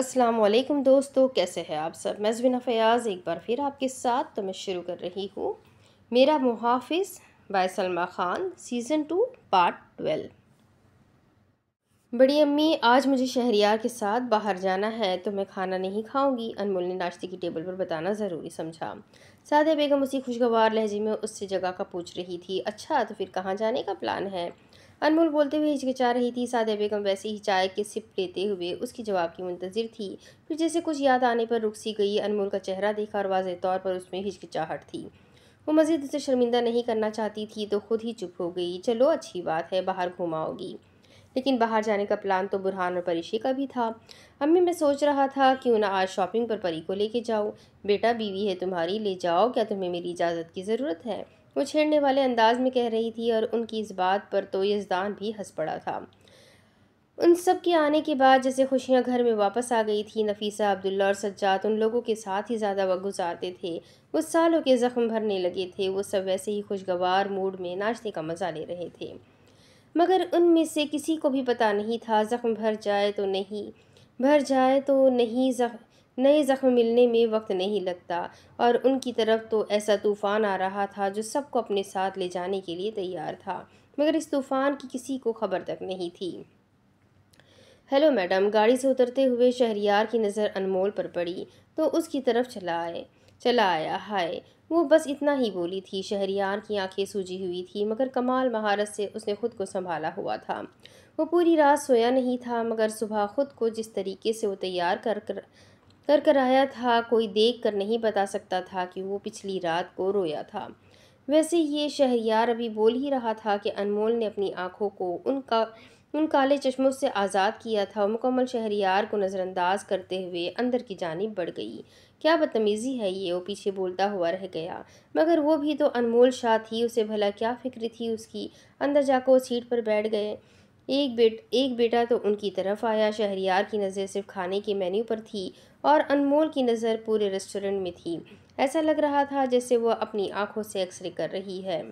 असलम दोस्तों कैसे हैं आप सब मैं जबीना फ़याज़ एक बार फिर आपके साथ तो मैं शुरू कर रही हूँ मेरा मुहाफ़ बाय Salma Khan season two part twelve बड़ी अम्मी आज मुझे शहरियार के साथ बाहर जाना है तो मैं खाना नहीं खाऊंगी अनमोल ने नाश्ते की टेबल पर बताना ज़रूरी समझा सादे बेगम उसी खुशगवार लहजे में उससे जगह का पूछ रही थी अच्छा तो फिर कहाँ जाने का प्लान है अनमोल बोलते हुए हिचकिचा रही थी सादिया बेगम वैसे ही चाय के सिप लेते हुए उसके जवाब की मुंतजर थी फिर जैसे कुछ याद आने पर रुक सी गई अनमोल का चेहरा देखा और वाजह तौर पर उसमें हिचकिचाहट थी वो मज़ीद उसे शर्मिंदा नहीं करना चाहती थी तो खुद ही चुप हो गई चलो अच्छी बात है बाहर घुमाओगी लेकिन बाहर जाने का प्लान तो बुरहान और परिशे का भी था अम्मी मैं सोच रहा था क्यों ना आज शॉपिंग पर परी को लेके जाओ बेटा बीवी है तुम्हारी ले जाओ क्या तुम्हें मेरी इजाज़त की ज़रूरत है वो छेड़ने वाले अंदाज में कह रही थी और उनकी इस बात पर तो यजदान भी हंस पड़ा था उन सब के आने के बाद जैसे खुशियाँ घर में वापस आ गई थी नफीसा अब्दुल्ला और सज्जात उन लोगों के साथ ही ज़्यादा वक्त गुजारते थे वो सालों के ज़ख्म भरने लगे थे वो सब वैसे ही खुशगवार मूड में नाचने का मज़ा ले रहे थे मगर उनमें से किसी को भी पता नहीं था ज़ख्म भर जाए तो नहीं भर जाए तो नहीं जख्म नए ज़ख्म मिलने में वक्त नहीं लगता और उनकी तरफ तो ऐसा तूफ़ान आ रहा था जो सबको अपने साथ ले जाने के लिए तैयार था मगर इस तूफ़ान की किसी को खबर तक नहीं थी हेलो मैडम गाड़ी से उतरते हुए शहरियार की नज़र अनमोल पर पड़ी तो उसकी तरफ चला आए चला आया हाय वो बस इतना ही बोली थी शहरियार की आंखें सूजी हुई थी मगर कमाल महारत से उसने खुद को संभाला हुआ था वो पूरी रात सोया नहीं था मगर सुबह खुद को जिस तरीके से वो तैयार कर, कर कर कर आया था कोई देख कर नहीं बता सकता था कि वो पिछली रात को रोया था वैसे ये शहरियार अभी बोल ही रहा था कि अनमोल ने अपनी आँखों को उनका उन काले चश्मों से आज़ाद किया था और मुकम्मल शहरियार को नज़रअंदाज करते हुए अंदर की जानब बढ़ गई क्या बदतमीज़ी है ये वो पीछे बोलता हुआ रह गया मगर वो भी तो अनमोल शाह थी उसे भला क्या फिक्र थी उसकी अंदर जाकर वो सीट पर बैठ गए एक बेट एक बेटा तो उनकी तरफ आया शहरियार की नज़र सिर्फ खाने के मेन्यू पर थी और अनमोल की नज़र पूरे रेस्टोरेंट में थी ऐसा लग रहा था जैसे वह अपनी आंखों से एक्सरे कर रही है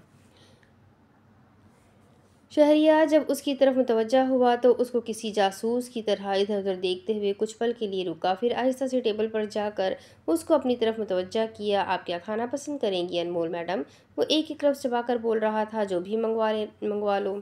शहरिया जब उसकी तरफ मुतवज़ा हुआ तो उसको किसी जासूस की तरह इधर उधर देखते हुए कुछ पल के लिए रुका फिर आहिस्ता से टेबल पर जाकर उसको अपनी तरफ मुतवज़ा किया आप क्या खाना पसंद करेंगी अनमोल मैडम वो एक एक लफ्ज़ चबा बोल रहा था जो भी मंगवा मंगवा लो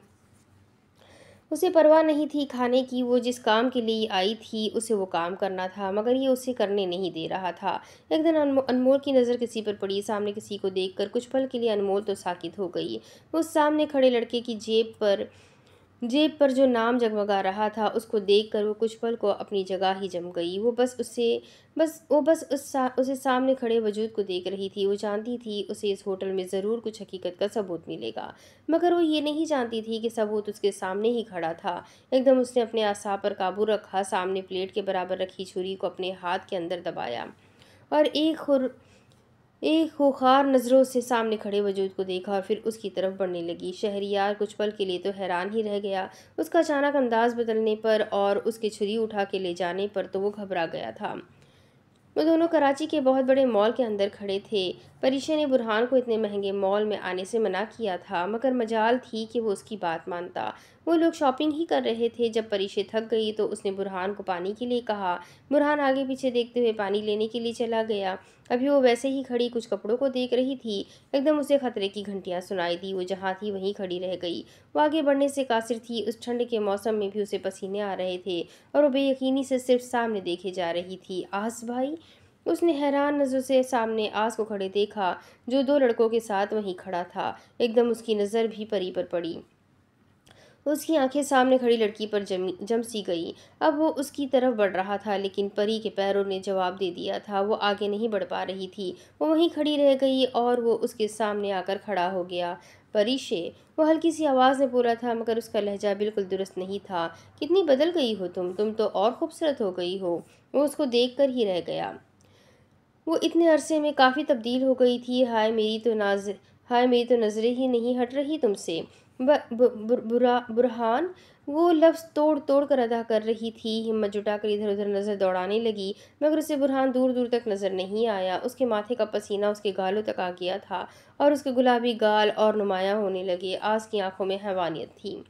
उसे परवाह नहीं थी खाने की वो जिस काम के लिए आई थी उसे वो काम करना था मगर ये उसे करने नहीं दे रहा था एक दिन अनमोल की नज़र किसी पर पड़ी सामने किसी को देखकर कुछ पल के लिए अनमोल तो साकित हो गई उस सामने खड़े लड़के की जेब पर जेब पर जो नाम जगमगा रहा था उसको देखकर वो कुछ पल को अपनी जगह ही जम गई वो बस उससे बस वो बस उस सा, उसे सामने खड़े वजूद को देख रही थी वो जानती थी उसे इस होटल में ज़रूर कुछ हकीकत का सबूत मिलेगा मगर वो ये नहीं जानती थी कि सबूत उसके सामने ही खड़ा था एकदम उसने अपने आसा पर काबू रखा सामने प्लेट के बराबर रखी छुरी को अपने हाथ के अंदर दबाया और एक खुर एक खुखार नज़रों से सामने खड़े वजूद को देखा और फिर उसकी तरफ बढ़ने लगी शहरियार कुछ पल के लिए तो हैरान ही रह गया उसका अचानक अंदाज बदलने पर और उसके छुरी उठा के ले जाने पर तो वो घबरा गया था वो दोनों कराची के बहुत बड़े मॉल के अंदर खड़े थे परिशे ने बुरहान को इतने महंगे मॉल में आने से मना किया था मगर मजाल थी कि वो उसकी बात मानता वो लोग शॉपिंग ही कर रहे थे जब परिशे थक गई तो उसने बुरहान को पानी के लिए कहा बुरहान आगे पीछे देखते हुए पानी लेने के लिए चला गया अभी वो वैसे ही खड़ी कुछ कपड़ों को देख रही थी एकदम उसे खतरे की घंटियाँ सुनाई दी वो जहाँ थी वहीं खड़ी रह गई वो आगे बढ़ने से कासिर थी उस ठंड के मौसम में भी उसे पसीने आ रहे थे और वो बेयकीनी से सिर्फ सामने देखे जा रही थी आस भाई उसने हैरान नज़र से सामने आस को खड़े देखा जो दो लड़कों के साथ वहीं खड़ा था एकदम उसकी नज़र भी परी पर पड़ी उसकी आंखें सामने खड़ी लड़की पर जमी जम सी गई अब वो उसकी तरफ बढ़ रहा था लेकिन परी के पैरों ने जवाब दे दिया था वो आगे नहीं बढ़ पा रही थी वो वहीं खड़ी रह गई और वो उसके सामने आकर खड़ा हो गया परीशे वो हल्की सी आवाज़ में बोला था मगर उसका लहजा बिल्कुल दुरुस्त नहीं था कितनी बदल गई हो तुम तुम तो और खूबसूरत हो गई हो वो उसको देख कर ही रह गया वो इतने अरसे में काफ़ी तब्दील हो गई थी हाय मेरी तो नाज हाय मेरी तो नज़रें ही नहीं हट रही तुमसे बुरा बुरहान वो लफ्ज़ तोड़ तोड़ कर अदा कर रही थी हिम्मत जुटा कर इधर उधर नज़र दौड़ाने लगी मगर उसे बुरहान दूर दूर तक नज़र नहीं आया उसके माथे का पसीना उसके गालों तक आ गया था और उसके गुलाबी गाल और नुमाया होने लगे आज की आंखों में हैवानियत थी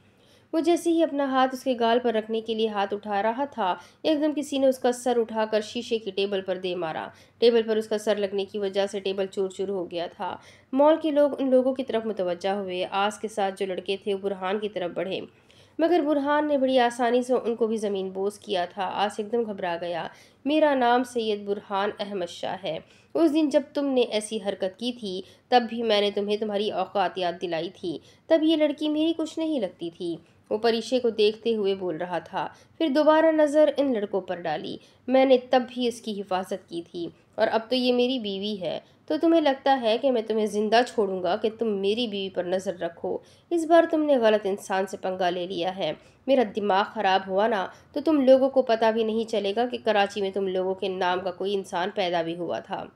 वो जैसे ही अपना हाथ उसके गाल पर रखने के लिए हाथ उठा रहा था एकदम किसी ने उसका सर उठाकर शीशे की टेबल पर दे मारा टेबल पर उसका सर लगने की वजह से टेबल चूर चूर हो गया था मॉल के लोग उन लोगों की तरफ मुतवजा हुए आस के साथ जो लड़के थे बुरहान की तरफ बढ़े मगर बुरहान ने बड़ी आसानी से उनको भी ज़मीन बोस किया था आस एकदम घबरा गया मेरा नाम सैयद बुरहान अहमद शाह है उस दिन जब तुमने ऐसी हरकत की थी तब भी मैंने तुम्हें तुम्हारी औकात याद दिलाई थी तब ये लड़की मेरी कुछ नहीं लगती थी वो परीक्षे को देखते हुए बोल रहा था फिर दोबारा नज़र इन लड़कों पर डाली मैंने तब भी इसकी हिफाजत की थी और अब तो ये मेरी बीवी है तो तुम्हें लगता है कि मैं तुम्हें ज़िंदा छोड़ूंगा कि तुम मेरी बीवी पर नज़र रखो इस बार तुमने गलत इंसान से पंगा ले लिया है मेरा दिमाग ख़राब हुआ ना तो तुम लोगों को पता भी नहीं चलेगा कि कराची में तुम लोगों के नाम का कोई इंसान पैदा भी हुआ था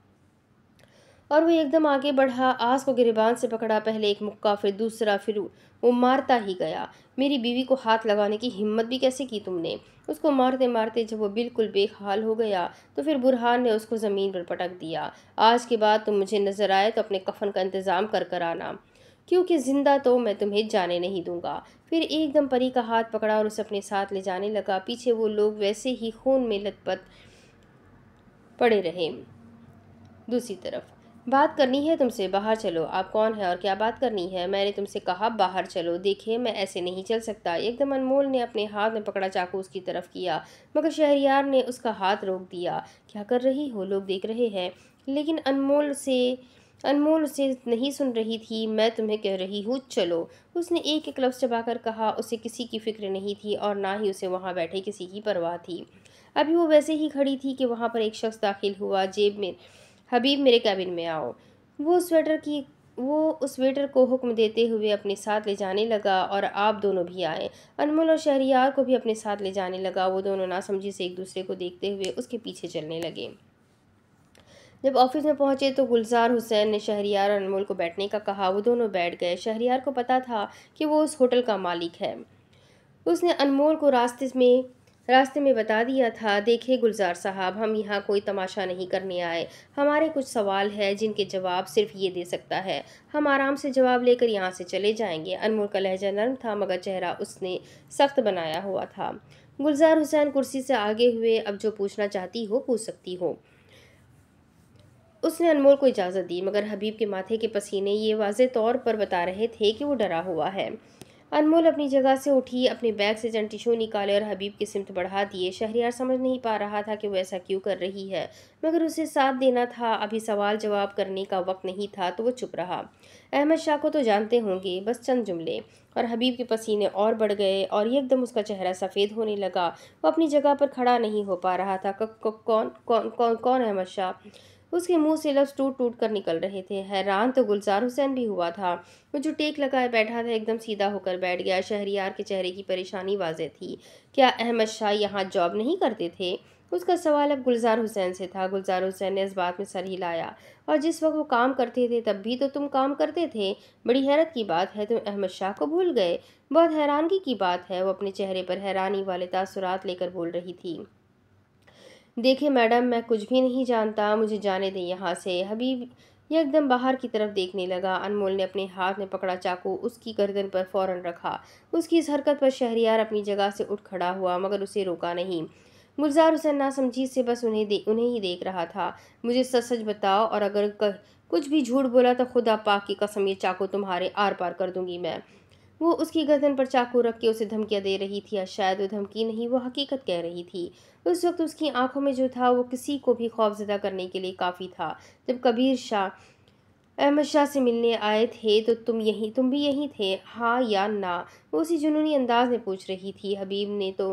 और वो एकदम आगे बढ़ा आस को गिरबान से पकड़ा पहले एक मुक्का फिर दूसरा फिर वो मारता ही गया मेरी बीवी को हाथ लगाने की हिम्मत भी कैसे की तुमने उसको मारते मारते जब वो बिल्कुल बेहाल हो गया तो फिर बुरहान ने उसको ज़मीन पर पटक दिया आज के बाद तुम मुझे नज़र आए तो अपने कफन का इंतज़ाम कर कर आना क्योंकि ज़िंदा तो मैं तुम्हें जाने नहीं दूंगा फिर एकदम परी का हाथ पकड़ा और उसे अपने साथ ले जाने लगा पीछे वो लोग वैसे ही खून में लतपत पड़े रहे दूसरी तरफ बात करनी है तुमसे बाहर चलो आप कौन है और क्या बात करनी है मैंने तुमसे कहा बाहर चलो देखिए मैं ऐसे नहीं चल सकता एकदम अनमोल ने अपने हाथ में पकड़ा चाकू उसकी तरफ किया मगर शहरियार ने उसका हाथ रोक दिया क्या कर रही हो लोग देख रहे हैं लेकिन अनमोल से अनमोल उसे नहीं सुन रही थी मैं तुम्हें कह रही हूँ चलो उसने एक एक लफ्ज़ चबाकर कहा उसे किसी की फ़िक्र नहीं थी और ना ही उसे वहाँ बैठे किसी की परवाह थी अभी वो वैसे ही खड़ी थी कि वहाँ पर एक शख्स दाखिल हुआ जेब में हबीब मेरे कैबिन में आओ वो स्वेटर की वो उस वेटर को हुक्म देते हुए अपने साथ ले जाने लगा और आप दोनों भी आए अनमोल और शहरियार को भी अपने साथ ले जाने लगा वो दोनों नासमझी से एक दूसरे को देखते हुए उसके पीछे चलने लगे जब ऑफिस में पहुंचे तो गुलजार हुसैन ने शहरियार और अनमोल को बैठने का कहा वो दोनों बैठ गए शहरियार को पता था कि वो उस होटल का मालिक है उसने अनमोल को रास्ते में रास्ते में बता दिया था देखे गुलजार साहब हम यहाँ कोई तमाशा नहीं करने आए हमारे कुछ सवाल है जिनके जवाब सिर्फ ये दे सकता है हम आराम से जवाब लेकर यहाँ से चले जाएंगे अनमोल का लहजा नरम था मगर चेहरा उसने सख्त बनाया हुआ था गुलजार हुसैन कुर्सी से आगे हुए अब जो पूछना चाहती हो पूछ सकती हो उसने अनमोल को इजाज़त दी मगर हबीब के माथे के पसीने ये वाज तौर पर बता रहे थे कि वो डरा हुआ है अनमोल अपनी जगह से उठी अपने बैग से जन टिशू निकाले और हबीब की सिमत बढ़ा दिए शहरियार समझ नहीं पा रहा था कि वो ऐसा क्यों कर रही है मगर उसे साथ देना था अभी सवाल जवाब करने का वक्त नहीं था तो वो चुप रहा अहमद शाह को तो जानते होंगे बस चंद जुमले और हबीब के पसीने और बढ़ गए और एकदम उसका चेहरा सफ़ेद होने लगा वो अपनी जगह पर खड़ा नहीं हो पा रहा था कौन कौन कौन कौन अहमद शाह उसके मुंह से लफ्ज़ टूट टूट कर निकल रहे थे हैरान तो गुलजार हुसैन भी हुआ था वो जो टेक लगाए बैठा था एकदम सीधा होकर बैठ गया शहरियार के चेहरे की परेशानी वाजे थी क्या अहमद शाह यहाँ जॉब नहीं करते थे उसका सवाल अब गुलजार हुसैन से था गुलजार हुसैन ने इस बात में सर हिलाया और जिस वक्त वो काम करते थे तब भी तो तुम काम करते थे बड़ी हैरत की बात है तुम अहमद शाह को भूल गए बहुत हैरानगी की बात है वो अपने चेहरे पर हैरानी वाले तासुरात लेकर बोल रही थी देखे मैडम मैं कुछ भी नहीं जानता मुझे जाने दें यहाँ से हबीब एकदम बाहर की तरफ देखने लगा अनमोल ने अपने हाथ में पकड़ा चाकू उसकी गर्दन पर फौरन रखा उसकी इस हरकत पर शहरियार अपनी जगह से उठ खड़ा हुआ मगर उसे रोका नहीं गुलजार हुसैन समझी से बस उन्हें दे उन्हें ही देख रहा था मुझे सच सच बताओ और अगर कर, कुछ भी झूठ बोला तो खुदा पाक की कसम ये चाकू तुम्हारे आर पार कर दूंगी मैं वो उसकी गर्दन पर चाकू रख के उसे धमकियाँ दे रही थी या शायद वो धमकी नहीं वो हकीकत कह रही थी उस वक्त उसकी आंखों में जो था वो किसी को भी खौफजदा करने के लिए काफ़ी था जब कबीर शाह अहमद शाह से मिलने आए थे तो तुम यहीं तुम भी यहीं थे हाँ या ना वो उसी जुनूनी अंदाज में पूछ रही थी हबीब ने तो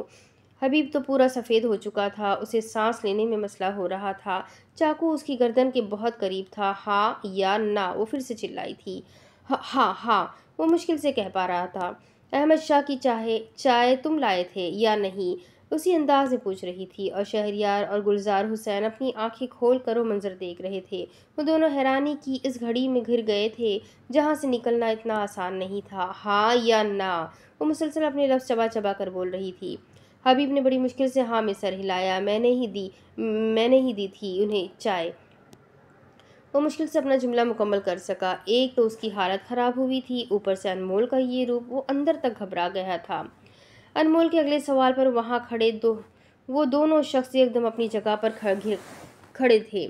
हबीब तो पूरा सफ़ेद हो चुका था उसे सांस लेने में मसला हो रहा था चाकू उसकी गर्दन के बहुत करीब था हाँ या ना वो फिर से चिल्लाई थी हाँ हाँ हा, वो मुश्किल से कह पा रहा था अहमद शाह की चाहे चाय तुम लाए थे या नहीं उसी अंदाज में पूछ रही थी और शहरियार और गुलजार हुसैन अपनी आंखें खोल कर वो मंज़र देख रहे थे वो दोनों हैरानी की इस घड़ी में घिर गए थे जहाँ से निकलना इतना आसान नहीं था हाँ या ना वो मुसलसल अपने लफ्ज़ चबा चबा कर बोल रही थी हबीब ने बड़ी मुश्किल से हाँ में सर हिलाया मैंने ही दी मैंने ही दी थी उन्हें चाय वो तो मुश्किल से अपना जुमला मुकम्मल कर सका एक तो उसकी हालत ख़राब हुई थी ऊपर से अनमोल का ये रूप वो अंदर तक घबरा गया था अनमोल के अगले सवाल पर वहाँ खड़े दो वो दोनों शख्स एकदम अपनी जगह पर खड़े थे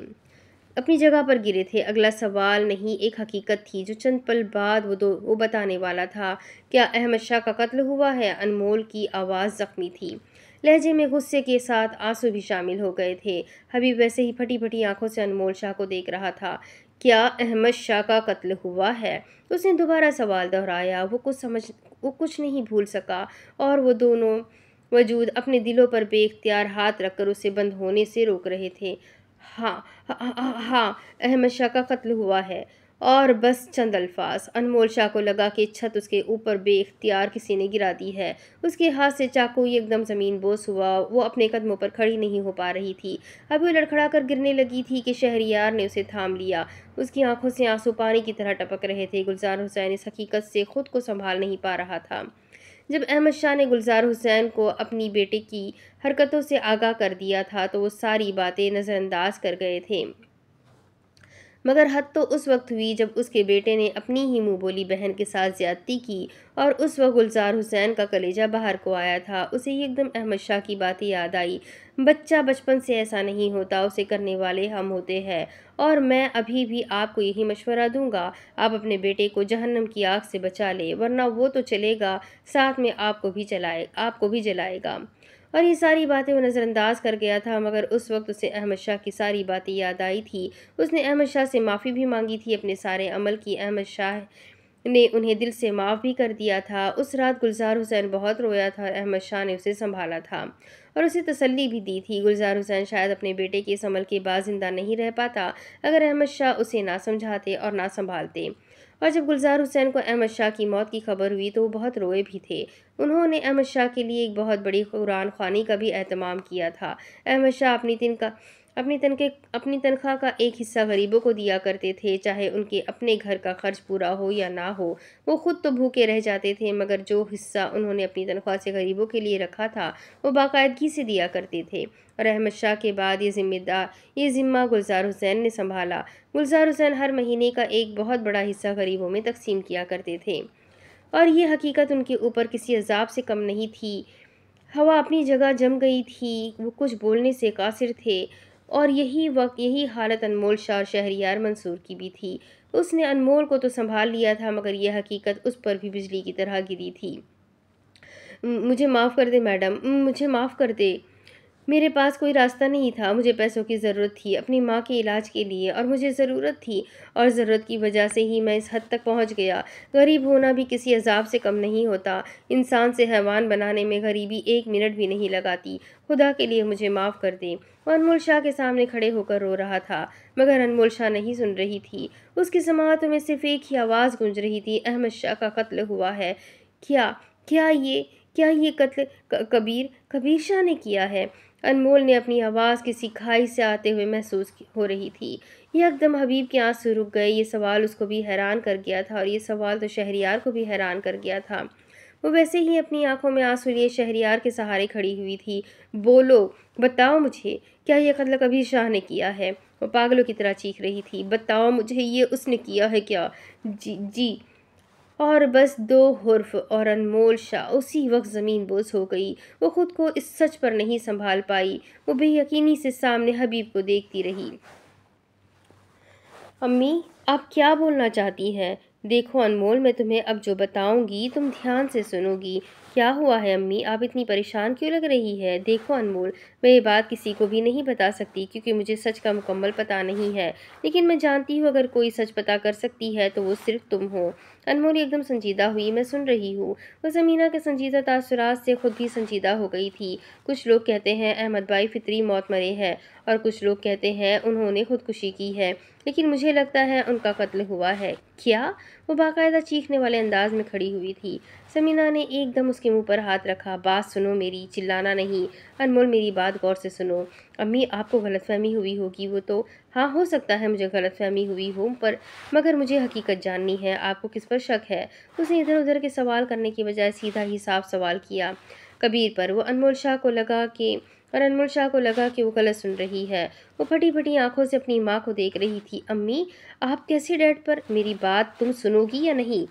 अपनी जगह पर गिरे थे अगला सवाल नहीं एक हकीकत थी जो चंद पल बाद वो दो वो बताने वाला था क्या अहमद शाह का कत्ल हुआ है अनमोल की आवाज़ ज़ख्मी थी लहजे में गुस्से के साथ आंसू भी शामिल हो गए थे हबीब वैसे ही फटी फटी आंखों से अनमोल शाह को देख रहा था क्या अहमद शाह का कत्ल हुआ है उसने दोबारा सवाल दोहराया वो कुछ समझ वो कुछ नहीं भूल सका और वो दोनों वजूद अपने दिलों पर बेख्तियार हाथ रखकर उसे बंद होने से रोक रहे थे हाँ हाँ हाँ, हाँ, हाँ अहमद शाह का कत्ल हुआ है और बस चंद अल्फाज अनमोल को लगा कि छत उसके ऊपर बेख्तियार किसी ने गिरा दी है उसके हाथ से चाकू एकदम ज़मीन बोस हुआ वो अपने कदमों पर खड़ी नहीं हो पा रही थी अब वो लड़खड़ा कर गिरने लगी थी कि शहरियार ने उसे थाम लिया उसकी आंखों से आंसू पानी की तरह टपक रहे थे गुलजार हुसैन इस हकीकत से ख़ुद को संभाल नहीं पा रहा था जब अहमद शाह ने गुलजार हुसैन को अपनी बेटे की हरकतों से आगाह कर दिया था तो वो सारी बातें नज़रअंदाज कर गए थे मगर हद तो उस वक्त हुई जब उसके बेटे ने अपनी ही मुँह बोली बहन के साथ ज्यादती की और उस वक्त गुलजार हुसैन का कलेजा बाहर को आया था उसे एकदम अहमद शाह की बातें याद आई बच्चा बचपन से ऐसा नहीं होता उसे करने वाले हम होते हैं और मैं अभी भी आपको यही मशवरा दूंगा आप अपने बेटे को जहन्नम की आग से बचा ले वरना वो तो चलेगा साथ में आपको भी चलाए आपको भी जलाएगा और ये सारी बातें वो नज़रअंदाज कर गया था मगर उस वक्त उसे अहमद शाह की सारी बातें याद आई थी उसने अहमद शाह से माफ़ी भी मांगी थी अपने सारे अमल की अहमद शाह ने उन्हें दिल से माफ़ भी कर दिया था उस रात गुलजार हुसैन बहुत रोया था और अहमद शाह ने उसे संभाला था और उसे तसल्ली भी दी थी गुलजार हुसैन शायद अपने बेटे के इस अमल के बाद ज़िंदा नहीं रह पाता अगर अहमद शाह उसे ना समझाते और ना संभालते और जब गुलजार हुसैन को अहमद शाह की मौत की खबर हुई तो वो बहुत रोए भी थे उन्होंने अहमद शाह के लिए एक बहुत बड़ी कुरान खानी का भी अहतमाम किया था अहमद शाह अपनी दिन का अपनी तनखे अपनी तनख्वाह का एक हिस्सा गरीबों को दिया करते थे चाहे उनके अपने घर का खर्च पूरा हो या ना हो वो खुद तो भूखे रह जाते थे मगर जो हिस्सा उन्होंने अपनी तनख्वाह से गरीबों के लिए रखा था वो बाकायदगी से दिया करते थे और अहमद शाह के बाद ये जिम्मेदार ये ज़िम्मा गुलजार हुसैन ने संभाला गुलजार हुसैन हर महीने का एक बहुत बड़ा हिस्सा गरीबों में तकसीम किया करते थे और ये हकीकत उनके ऊपर किसी अजाब से कम नहीं थी हवा अपनी जगह जम गई थी वो कुछ बोलने से कासिर थे और यही वक्त यही हालत अनमोल शाह शहरियार मंसूर की भी थी उसने अनमोल को तो संभाल लिया था मगर यह हकीकत उस पर भी बिजली की तरह गिरी थी मुझे माफ़ कर दे मैडम मुझे माफ़ कर दे मेरे पास कोई रास्ता नहीं था मुझे पैसों की ज़रूरत थी अपनी माँ के इलाज के लिए और मुझे ज़रूरत थी और ज़रूरत की वजह से ही मैं इस हद तक पहुँच गया गरीब होना भी किसी अजाब से कम नहीं होता इंसान से हैवान बनाने में गरीबी एक मिनट भी नहीं लगाती खुदा के लिए मुझे माफ़ कर दे वो अनमोल शाह के सामने खड़े होकर रो रहा था मगर अनमोल शाह नहीं सुन रही थी उसकी समात में सिर्फ एक ही आवाज़ गूंज रही थी अहमद शाह का कत्ल हुआ है क्या क्या ये क्या ये कत्ल कबीर कबीर शाह ने किया है अनमोल ने अपनी आवाज़ किसी खाई से आते हुए महसूस हो रही थी एकदम हबीब के आंसू रुक गए ये सवाल उसको भी हैरान कर गया था और ये सवाल तो शहरियार को भी हैरान कर गया था वो वैसे ही अपनी आंखों में आंसू लिए शहरियार के सहारे खड़ी हुई थी बोलो बताओ मुझे क्या यह कत्ल कभी शाह ने किया है वो पागलों की तरह चीख रही थी बताओ मुझे ये उसने किया है क्या जी जी और बस दो हर्फ और अनमोल शाह उसी वक्त ज़मीन बोस हो गई वो ख़ुद को इस सच पर नहीं संभाल पाई वो बेयकीनी से सामने हबीब को देखती रही अम्मी आप क्या बोलना चाहती हैं देखो अनमोल मैं तुम्हें अब जो बताऊंगी तुम ध्यान से सुनोगी क्या हुआ है अम्मी आप इतनी परेशान क्यों लग रही है देखो अनमोल मैं ये बात किसी को भी नहीं बता सकती क्योंकि मुझे सच का मुकम्मल पता नहीं है लेकिन मैं जानती हूँ अगर कोई सच पता कर सकती है तो वो सिर्फ तुम हो अनमोल एकदम संजीदा हुई मैं सुन रही हूँ वह जमीना के संजीदा तासरात से खुद भी संजीदा हो गई थी कुछ लोग कहते हैं अहमद भाई फितरी मौत मरे हैं और कुछ लोग कहते हैं उन्होंने खुदकुशी की है लेकिन मुझे लगता है उनका कत्ल हुआ है क्या वो बाकायदा चीखने वाले अंदाज में खड़ी हुई थी समीना ने एकदम उसके मुंह पर हाथ रखा बात सुनो मेरी चिल्लाना नहीं अनमोल मेरी बात गौर से सुनो अम्मी आपको गलतफहमी हुई होगी वो तो हाँ हो सकता है मुझे गलतफहमी हुई हो पर मगर मुझे हकीकत जाननी है आपको किस पर शक है उसने इधर उधर के सवाल करने की बजाय सीधा ही साफ सवाल किया कबीर पर वो अनमोल शाह को लगा कि और अनमोल शाह को लगा कि वो गलत सुन रही है वो फटी फटी आंखों से अपनी माँ को देख रही थी अम्मी आप कैसे डैड पर मेरी बात तुम सुनोगी या नहीं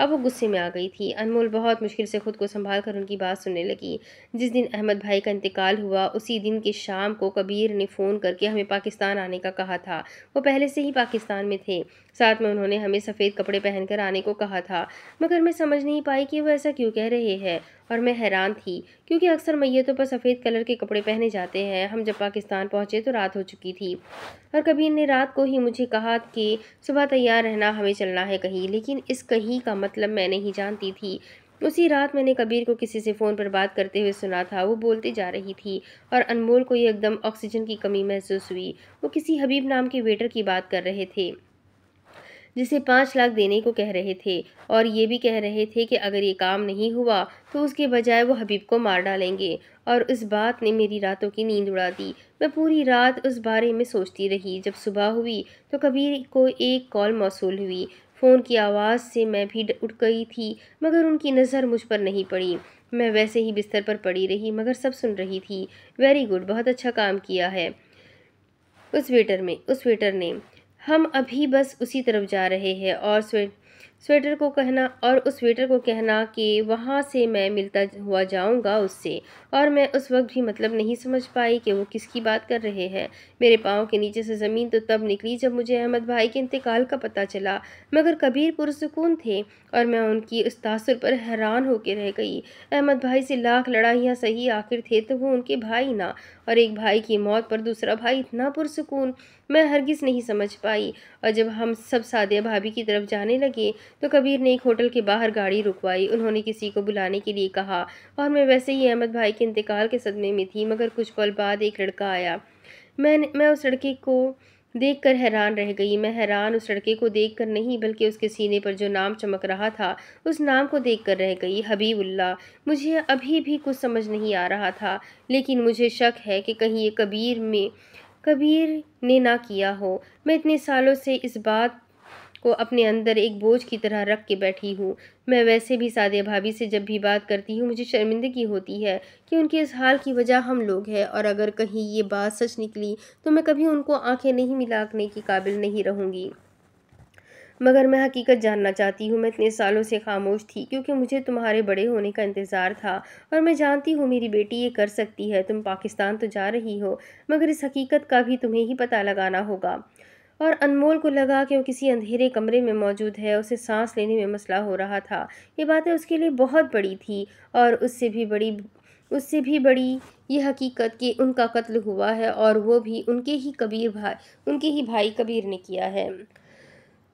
अब वो गुस्से में आ गई थी अनमोल बहुत मुश्किल से खुद को संभाल कर उनकी बात सुनने लगी जिस दिन अहमद भाई का इंतकाल हुआ उसी दिन की शाम को कबीर ने फ़ोन करके हमें पाकिस्तान आने का कहा था वो पहले से ही पाकिस्तान में थे साथ में उन्होंने हमें सफ़ेद कपड़े पहनकर आने को कहा था मगर मैं समझ नहीं पाई कि वो ऐसा क्यों कह रहे हैं और मैं हैरान थी क्योंकि अक्सर मैयतों पर सफ़ेद कलर के कपड़े पहने जाते हैं हम जब पाकिस्तान पहुँचे तो रात हो चुकी थी और कबीर ने रात को ही मुझे कहा कि सुबह तैयार रहना हमें चलना है कहीं लेकिन इस कहीं का मतलब मैं नहीं जानती थी उसी रात मैंने कबीर को किसी से फ़ोन पर बात करते हुए सुना था वो बोलती जा रही थी और अनमोल को एकदम ऑक्सीजन की कमी महसूस हुई वो किसी हबीब नाम के वेटर की बात कर रहे थे जिसे पाँच लाख देने को कह रहे थे और ये भी कह रहे थे कि अगर ये काम नहीं हुआ तो उसके बजाय वो हबीब को मार डालेंगे और उस बात ने मेरी रातों की नींद उड़ा दी मैं पूरी रात उस बारे में सोचती रही जब सुबह हुई तो कबीर को एक कॉल मौसू हुई फ़ोन की आवाज़ से मैं भी उठ गई थी मगर उनकी नज़र मुझ पर नहीं पड़ी मैं वैसे ही बिस्तर पर पड़ी रही मगर सब सुन रही थी वेरी गुड बहुत अच्छा काम किया है उस वेटर में उस वेटर ने हम अभी बस उसी तरफ जा रहे हैं और स्वेट स्वेटर को कहना और उस स्वेटर को कहना कि वहाँ से मैं मिलता हुआ जाऊँगा उससे और मैं उस वक्त भी मतलब नहीं समझ पाई कि वो किसकी बात कर रहे हैं मेरे पाँव के नीचे से ज़मीन तो तब निकली जब मुझे अहमद भाई के इंतकाल का पता चला मगर कबीर पुरसकून थे और मैं उनकी उस तासर पर हैरान होकर रह गई अहमद भाई से लाख लड़ाइयाँ सही आखिर थे तो वो उनके भाई ना और एक भाई की मौत पर दूसरा भाई इतना पुरसकून मैं हरगिज़ नहीं समझ पाई और जब हम सब सादिया भाभी की तरफ जाने लगे तो कबीर ने एक होटल के बाहर गाड़ी रुकवाई उन्होंने किसी को बुलाने के लिए कहा और मैं वैसे ही अहमद भाई के इंतकाल के सदमे में थी मगर कुछ पल बाद एक लड़का आया मैंने मैं उस लड़के को देख कर हैरान रह गई मैं हैरान उस लड़के को देख कर नहीं बल्कि उसके सीने पर जो नाम चमक रहा था उस नाम को देख कर रह गई हबीबुल्ला मुझे अभी भी कुछ समझ नहीं आ रहा था लेकिन मुझे शक है कि कहीं ये कबीर में कबीर ने ना किया हो मैं इतने सालों से इस बात को अपने अंदर एक बोझ की तरह रख के बैठी हूँ मैं वैसे भी सादे भाभी से जब भी बात करती हूँ मुझे शर्मिंदगी होती है कि उनके इस हाल की वजह हम लोग हैं और अगर कहीं ये बात सच निकली तो मैं कभी उनको आंखें नहीं मिलाने के काबिल नहीं रहूँगी मगर मैं हकीकत जानना चाहती हूँ मैं इतने सालों से खामोश थी क्योंकि मुझे तुम्हारे बड़े होने का इंतज़ार था और मैं जानती हूँ मेरी बेटी ये कर सकती है तुम पाकिस्तान तो जा रही हो मगर इस हकीकत का भी तुम्हें ही पता लगाना होगा और अनमोल को लगा कि वो किसी अंधेरे कमरे में मौजूद है उसे सांस लेने में मसला हो रहा था ये बातें उसके लिए बहुत बड़ी थी और उससे भी बड़ी उससे भी बड़ी ये हकीकत कि उनका कत्ल हुआ है और वो भी उनके ही कबीर भाई उनके ही भाई कबीर ने किया है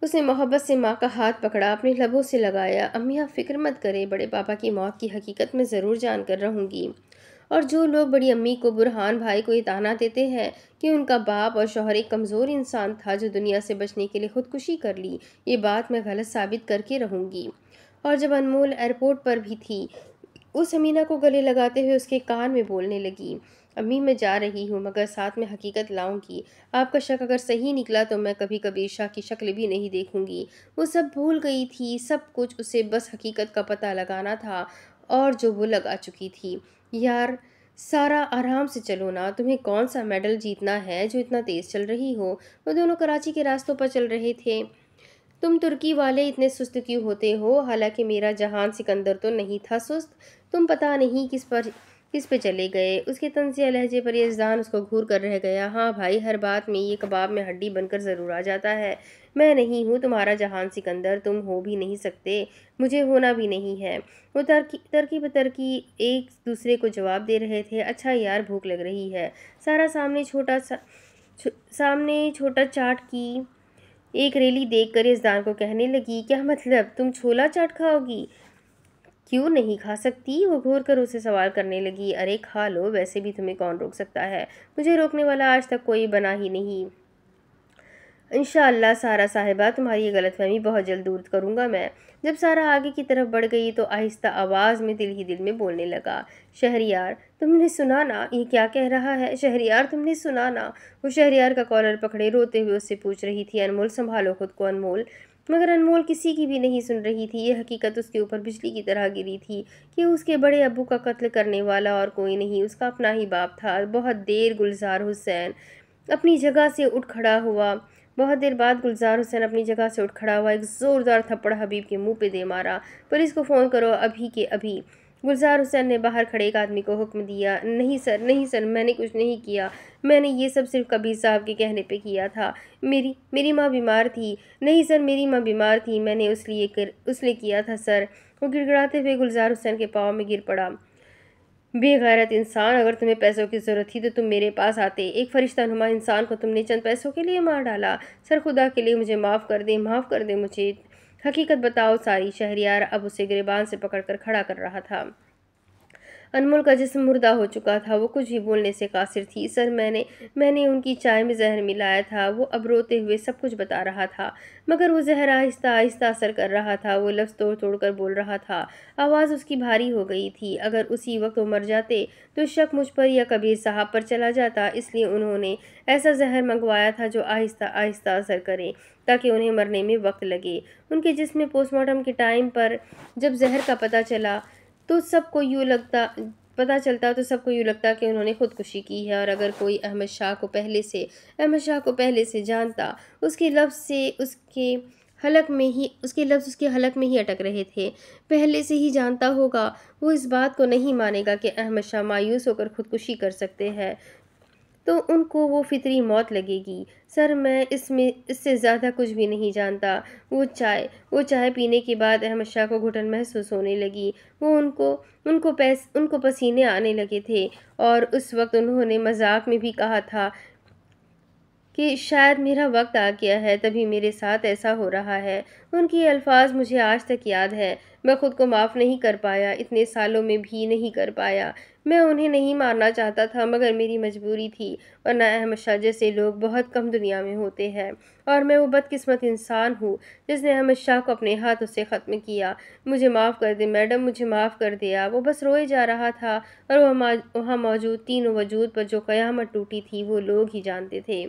उसने मोहब्बत से माँ का हाथ पकड़ा अपने लबों से लगाया अम्मी आप फिक्र मत करें बड़े पापा की मौत की हकीकत मैं ज़रूर जानकर रहूँगी और जो लोग बड़ी अम्मी को बुरहान भाई को ये ताना देते हैं कि उनका बाप और शोहर एक कमज़ोर इंसान था जो दुनिया से बचने के लिए खुदकुशी कर ली ये बात मैं गलत साबित करके रहूँगी और जब अनमोल एयरपोर्ट पर भी थी उस अमीना को गले लगाते हुए उसके कान में बोलने लगी अम्मी मैं जा रही हूँ मगर साथ में हकीकत लाऊंगी आपका शक अगर सही निकला तो मैं कभी कभी ईशा की शक्ल भी नहीं देखूंगी वो सब भूल गई थी सब कुछ उसे बस हकीकत का पता लगाना था और जो वो लगा चुकी थी यार सारा आराम से चलो ना तुम्हें कौन सा मेडल जीतना है जो इतना तेज़ चल रही हो वो दोनों कराची के रास्तों पर चल रहे थे तुम तुर्की वाले इतने सुस्त क्यों होते हो हालांकि मेरा जहान सिकंदर तो नहीं था सुस्त तुम पता नहीं किस पर इस पे चले गए उसके तंजिया लहजे पर यह जान उसको घूर कर रह गया हाँ भाई हर बात में ये कबाब में हड्डी बनकर ज़रूर आ जाता है मैं नहीं हूँ तुम्हारा जहान सिकंदर तुम हो भी नहीं सकते मुझे होना भी नहीं है वो तरकी तरकी बतरकी एक दूसरे को जवाब दे रहे थे अच्छा यार भूख लग रही है सारा सामने छोटा सा छो, सामने छोटा चाट की एक रेली देख कर इस दान को कहने लगी क्या मतलब तुम छोला चाट खाओगी क्यों नहीं खा सकती वो घूर कर उसे सवाल करने लगी अरे खा लो वैसे भी तुम्हें कौन रोक सकता है मुझे रोकने वाला आज तक कोई बना ही नहीं इन सारा साहिबा तुम्हारी ये गलतफहमी बहुत जल्द दूर करूँगा मैं जब सारा आगे की तरफ बढ़ गई तो आहिस्ता आवाज़ में दिल ही दिल में बोलने लगा शहरियार तुमने सुना ना ये क्या कह रहा है शहरियार तुमने सुना ना वो शहरियार का कॉलर पकड़े रोते हुए उससे पूछ रही थी अनमोल संभालो खुद को अनमोल मगर अनमोल किसी की भी नहीं सुन रही थी यह हकीकत उसके ऊपर बिजली की तरह गिरी थी कि उसके बड़े अबू का कत्ल करने वाला और कोई नहीं उसका अपना ही बाप था बहुत देर गुलजार हुसैन अपनी जगह से उठ खड़ा हुआ बहुत देर बाद गुलजार हुसैन अपनी जगह से उठ खड़ा हुआ एक ज़ोरदार थप्पड़ हबीब के मुंह पे दे मारा पुलिस को फ़ोन करो अभी के अभी गुलजार हुसैन ने बाहर खड़े एक आदमी को हुक्म दिया नहीं सर नहीं सर मैंने कुछ नहीं किया मैंने ये सब सिर्फ कबीर साहब के कहने पे किया था मेरी मेरी माँ बीमार थी नहीं सर मेरी माँ बीमार थी मैंने उस लिए कर लिए किया था सर वो गिड़गड़ाते हुए गुलजार हुसैन के पाँव में गिर पड़ा बेगैरत इंसान अगर तुम्हें पैसों की ज़रूरत थी तो तुम मेरे पास आते एक फरिश्ता नुमा इंसान को तुमने चंद पैसों के लिए मार डाला सर खुदा के लिए मुझे माफ़ कर दे माफ़ कर दे मुझे हकीकत बताओ सारी शहरियार अब उसे गिरबान से पकड़कर खड़ा कर रहा था अनमोल का जिसम मुर्दा हो चुका था वो कुछ भी बोलने से कासिर थी सर मैंने मैंने उनकी चाय में जहर मिलाया था वो अब रोते हुए सब कुछ बता रहा था मगर वो जहर आहिस्ता आहिस्ता असर कर रहा था वो लफ्ज़ तोड़ तोड़ कर बोल रहा था आवाज़ उसकी भारी हो गई थी अगर उसी वक्त वो मर जाते तो शक मुझ पर या कबीर साहब पर चला जाता इसलिए उन्होंने ऐसा जहर मंगवाया था जो आहिस्ता आहिस्ता असर करे ताकि उन्हें मरने में वक्त लगे उनके जिसमें पोस्टमार्टम के टाइम पर जब जहर का पता चला तो सबको यूँ लगता पता चलता तो सबको यूँ लगता कि उन्होंने खुदकुशी की है और अगर कोई अहमद शाह को पहले से अहमद शाह को पहले से जानता उसके लफ्ज़ से उसके हलक में ही उसके लफ्ज़ उसके हलक में ही अटक रहे थे पहले से ही जानता होगा वो इस बात को नहीं मानेगा कि अहमद शाह मायूस होकर खुदकुशी कर सकते हैं तो उनको वो फितरी मौत लगेगी सर मैं इसमें इससे ज़्यादा कुछ भी नहीं जानता वो चाय वो चाय पीने के बाद अहमद शाह को घुटन महसूस होने लगी वो उनको उनको पैस उनको पसीने आने लगे थे और उस वक्त उन्होंने मजाक में भी कहा था कि शायद मेरा वक्त आ गया है तभी मेरे साथ ऐसा हो रहा है उनकी अल्फाज मुझे आज तक याद हैं मैं ख़ुद को माफ़ नहीं कर पाया इतने सालों में भी नहीं कर पाया मैं उन्हें नहीं मारना चाहता था मगर मेरी मजबूरी थी और ना अहमद शाह जैसे लोग बहुत कम दुनिया में होते हैं और मैं वो बदकिस्मत इंसान हूँ जिसने अहमद शाह को अपने हाथों से ख़त्म किया मुझे माफ़ कर दे मैडम मुझे माफ़ कर दिया वो बस रोए जा रहा था और वह वहाँ मौजूद तीनों वजूद पर जो क़यामत टूटी थी वो लोग ही जानते थे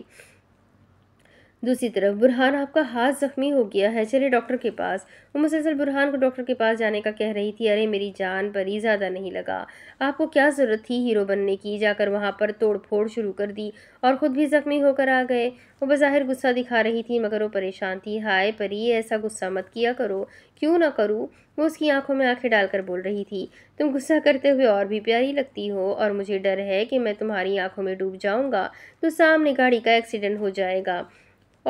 दूसरी तरफ बुरहान आपका हाथ ज़ख्मी हो गया है चले डॉक्टर के पास वो मुसलसल बुरहान को डॉक्टर के पास जाने का कह रही थी अरे मेरी जान पर ही ज़्यादा नहीं लगा आपको क्या ज़रूरत थी हीरो बनने की जाकर वहाँ पर तोड़ फोड़ शुरू कर दी और ख़ुद भी ज़ख्मी होकर आ गए वो बज़ाहिर गुस्सा दिखा रही थी मगर वो परेशान थी हाय परी ऐसा गुस्सा मत किया करो क्यों ना करूँ वो उसकी आंखों में आंखें डालकर बोल रही थी तुम गुस्सा करते हुए और भी प्यारी लगती हो और मुझे डर है कि मैं तुम्हारी आंखों में डूब जाऊंगा तो सामने गाड़ी का एक्सीडेंट हो जाएगा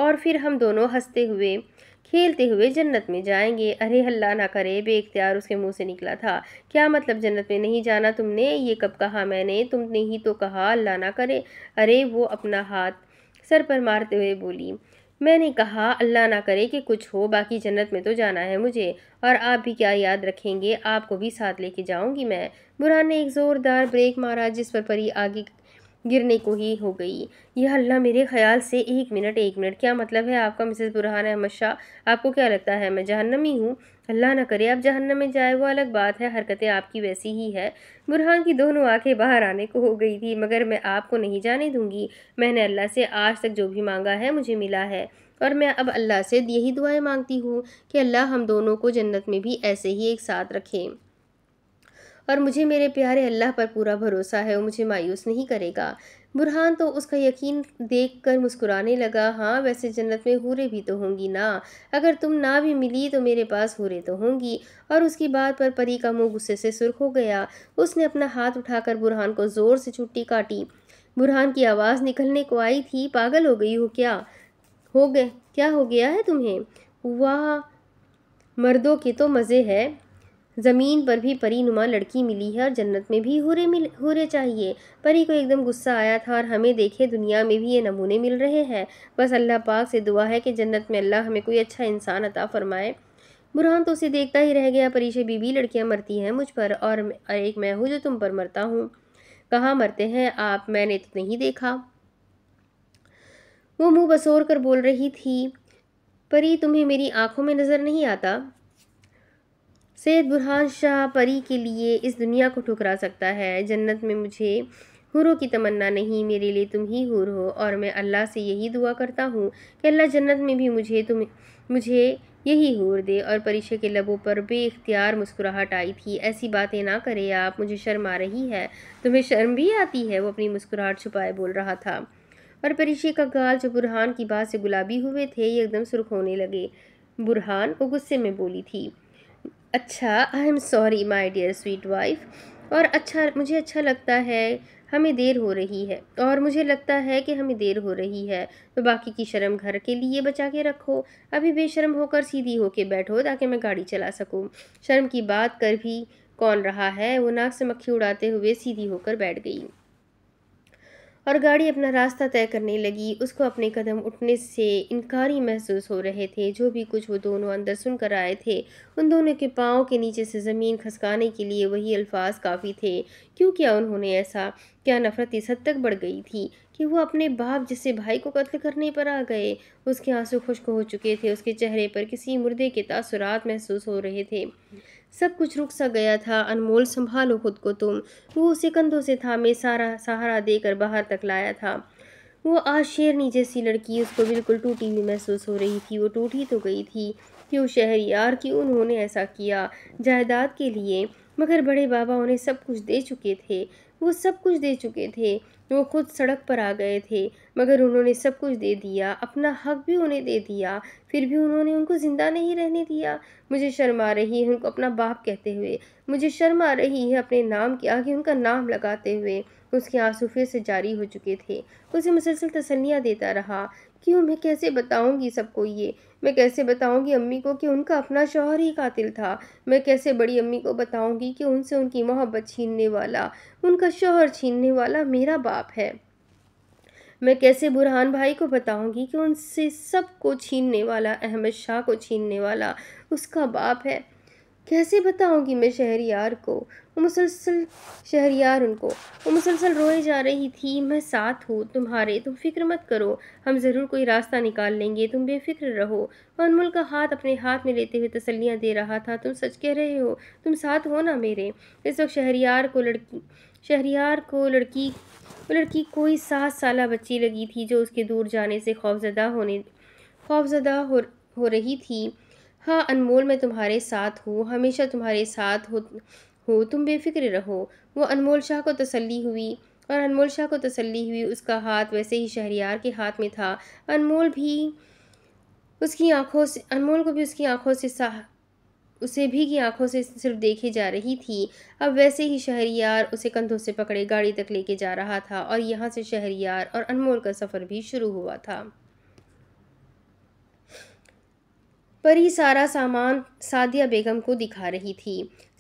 और फिर हम दोनों हंसते हुए खेलते हुए जन्नत में जाएंगे अरे हल्ला ना करे बेख्तियार उसके मुंह से निकला था क्या मतलब जन्नत में नहीं जाना तुमने ये कब कहा मैंने तुमने ही तो कहा अल्लाह ना करे अरे वो अपना हाथ सर पर मारते हुए बोली मैंने कहा अल्लाह ना करे कि कुछ हो बाकी जन्नत में तो जाना है मुझे और आप भी क्या याद रखेंगे आपको भी साथ लेके जाऊंगी मैं बुरहान ने एक ज़ोरदार ब्रेक मारा जिस पर परी आगे गिरने को ही हो गई यह अल्लाह मेरे ख्याल से एक मिनट एक मिनट क्या मतलब है आपका मिसेस बुरहान अहमद शाह आपको क्या लगता है मैं जहन्नमी हूँ अल्लाह ना करे आप जहन्नम में जाए वो अलग बात है हरकतें आपकी वैसी ही है बुरहान की दोनों आंखें बाहर आने को हो गई थी मगर मैं आपको नहीं जाने दूंगी मैंने अल्लाह से आज तक जो भी मांगा है मुझे मिला है और मैं अब अल्लाह से यही दुआएं मांगती हूँ कि अल्लाह हम दोनों को जन्नत में भी ऐसे ही एक साथ रखें और मुझे मेरे प्यारे अल्लाह पर पूरा भरोसा है वो मुझे मायूस नहीं करेगा बुरहान तो उसका यकीन देख कर मुस्कुराने लगा हाँ वैसे जन्नत में हूरे भी तो होंगी ना अगर तुम ना भी मिली तो मेरे पास हूरे तो होंगी और उसकी बात पर परी का मुंह गुस्से से सुर्ख हो गया उसने अपना हाथ उठाकर बुरहान को ज़ोर से छुट्टी काटी बुरहान की आवाज़ निकलने को आई थी पागल हो गई हो क्या हो गए क्या हो गया है तुम्हें वाह मर्दों के तो मज़े है ज़मीन पर भी परी नुमा लड़की मिली है और जन्नत में भी हुरे मिल हुरे चाहिए परी को एकदम गुस्सा आया था और हमें देखे दुनिया में भी ये नमूने मिल रहे हैं बस अल्लाह पाक से दुआ है कि जन्नत में अल्लाह हमें कोई अच्छा इंसान अता फरमाए बुरहान तो उसे देखता ही रह गया परी से बीबी लड़कियाँ मरती हैं मुझ पर और एक मैं हूँ जो तुम पर मरता हूँ कहाँ मरते हैं आप मैंने तो नहीं देखा वो मुँह बसोर कर बोल रही थी परी तुम्हें मेरी आँखों में नज़र नहीं आता सैद बुरहान शाह परी के लिए इस दुनिया को ठुकरा सकता है जन्नत में मुझे हुरों की तमन्ना नहीं मेरे लिए तुम ही हुर हो और मैं अल्लाह से यही दुआ करता हूँ कि अल्लाह जन्नत में भी मुझे तुम मुझे यही हुर दे और परीक्षा के लबों पर बेख्तियार मुस्कुराहट आई थी ऐसी बातें ना करें आप मुझे शर्म आ रही है तुम्हें शर्म भी आती है वो अपनी मुस्कुराहट छुपाए बोल रहा था और परीक्षे का गाल जो बुरहान की बात से गुलाबी हुए थे एकदम सुर्ख होने लगे बुरहान वो गुस्से में बोली थी अच्छा I am sorry my dear sweet wife और अच्छा मुझे अच्छा लगता है हमें देर हो रही है और मुझे लगता है कि हमें देर हो रही है तो बाकी की शर्म घर के लिए बचा के रखो अभी बेशर्म होकर सीधी होके बैठो ताकि मैं गाड़ी चला सकूँ शर्म की बात कर भी कौन रहा है वो नाक से मक्खी उड़ाते हुए सीधी होकर बैठ गई और गाड़ी अपना रास्ता तय करने लगी उसको अपने कदम उठने से इनकारी महसूस हो रहे थे जो भी कुछ वो दोनों अंदर सुनकर आए थे उन दोनों के पाँव के नीचे से ज़मीन खसकाने के लिए वही अल्फाज काफ़ी थे क्यों क्या उन्होंने ऐसा क्या नफ़रत इस हद तक बढ़ गई थी कि वो अपने बाप जिससे भाई को कत्ल करने पर आ गए उसके आंसू खुश्क हो चुके थे उसके चेहरे पर किसी मुर्दे के तासुरात महसूस हो रहे थे सब कुछ रुक सा गया था अनमोल संभालो खुद को तुम वो उसे कंधों से थामे सारा सहारा देकर बाहर तक लाया था वो आज शेरनी जैसी लड़की उसको बिल्कुल टूटी हुई महसूस हो रही थी वो टूटी तो गई थी क्यों यार कि उन्होंने ऐसा किया जायदाद के लिए मगर बड़े बाबा उन्हें सब कुछ दे चुके थे वो सब कुछ दे चुके थे वो खुद सड़क पर आ गए थे मगर उन्होंने सब कुछ दे दिया अपना हक भी उन्हें दे दिया फिर भी उन्होंने उनको ज़िंदा नहीं रहने दिया मुझे शर्म आ रही है उनको अपना बाप कहते हुए मुझे शर्म आ रही है अपने नाम के आगे उनका नाम लगाते हुए उसके आंसू फिर से जारी हो चुके थे उसे मुसलसल तसलियाँ देता रहा क्यों मैं कैसे बताऊँगी सबको ये मैं कैसे बताऊंगी अम्मी को कि उनका अपना शौहर ही कातिल था मैं कैसे बड़ी अम्मी को बताऊंगी कि उनसे उनकी मोहब्बत छीनने वाला उनका शौहर छीनने वाला मेरा बाप है मैं कैसे बुरहान भाई को बताऊंगी कि उनसे सब को छीनने वाला अहमद शाह को छीनने वाला उसका बाप है कैसे बताऊंगी मैं शहरियार को वो मुसलसल शहरियार उनको वो मुसलसल रोए जा रही थी मैं साथ हूँ तुम्हारे तुम फिक्र मत करो हम ज़रूर कोई रास्ता निकाल लेंगे तुम बेफिक्र रहो अनमोल का हाथ अपने हाथ में लेते हुए तसलियाँ दे रहा था तुम सच कह रहे हो तुम साथ हो ना मेरे इस वक्त शहरियार को लड़की शहरियार को लड़की वो लड़की कोई सात साल बच्ची लगी थी जो उसके दूर जाने से खौफजदा होने खौफजदा हो हो रही थी हाँ अनमोल मैं तुम्हारे साथ हूँ हमेशा तुम्हारे साथ हो हो तुम बेफिक्र रहो वो अनमोल शाह को तसल्ली हुई और अनमोल शाह को तसल्ली हुई उसका हाथ वैसे ही शहरियार के हाथ में था अनमोल भी उसकी आंखों से अनमोल को भी उसकी आंखों से साह उसे भी की आंखों से सिर्फ देखी जा रही थी अब वैसे ही शहरियार उसे कंधों से पकड़े गाड़ी तक लेके जा रहा था और यहाँ से शहरियार और अनमोल का सफ़र भी शुरू हुआ था परी सारा सामान सादिया बेगम को दिखा रही थी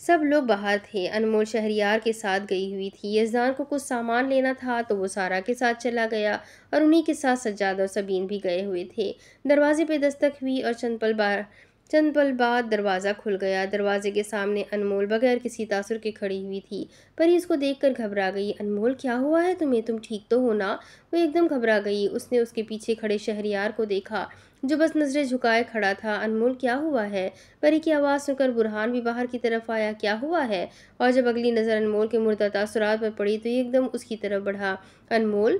सब लोग बाहर थे अनमोल शहरियार के साथ गई हुई थी यजदान को कुछ सामान लेना था तो वो सारा के साथ चला गया और उन्हीं के साथ सज्जाद और सबीन भी गए हुए थे दरवाजे पे दस्तक हुई और चंद पल बार चंद पल बाद दरवाज़ा खुल गया दरवाजे के सामने अनमोल बगैर किसी तासुर के खड़ी हुई थी परी उसको देखकर घबरा गई अनमोल क्या हुआ है तुम्हें तुम ठीक तो हो ना वो एकदम घबरा गई उसने उसके पीछे खड़े शहरियार को देखा जो बस नज़रें झुकाए खड़ा था अनमोल क्या हुआ है परी की आवाज़ सुनकर बुरहान भी बाहर की तरफ आया क्या हुआ है और जब अगली नज़र अनमोल के मुर्दा तासुरात पर पड़ी तो एकदम उसकी तरफ बढ़ा अनमोल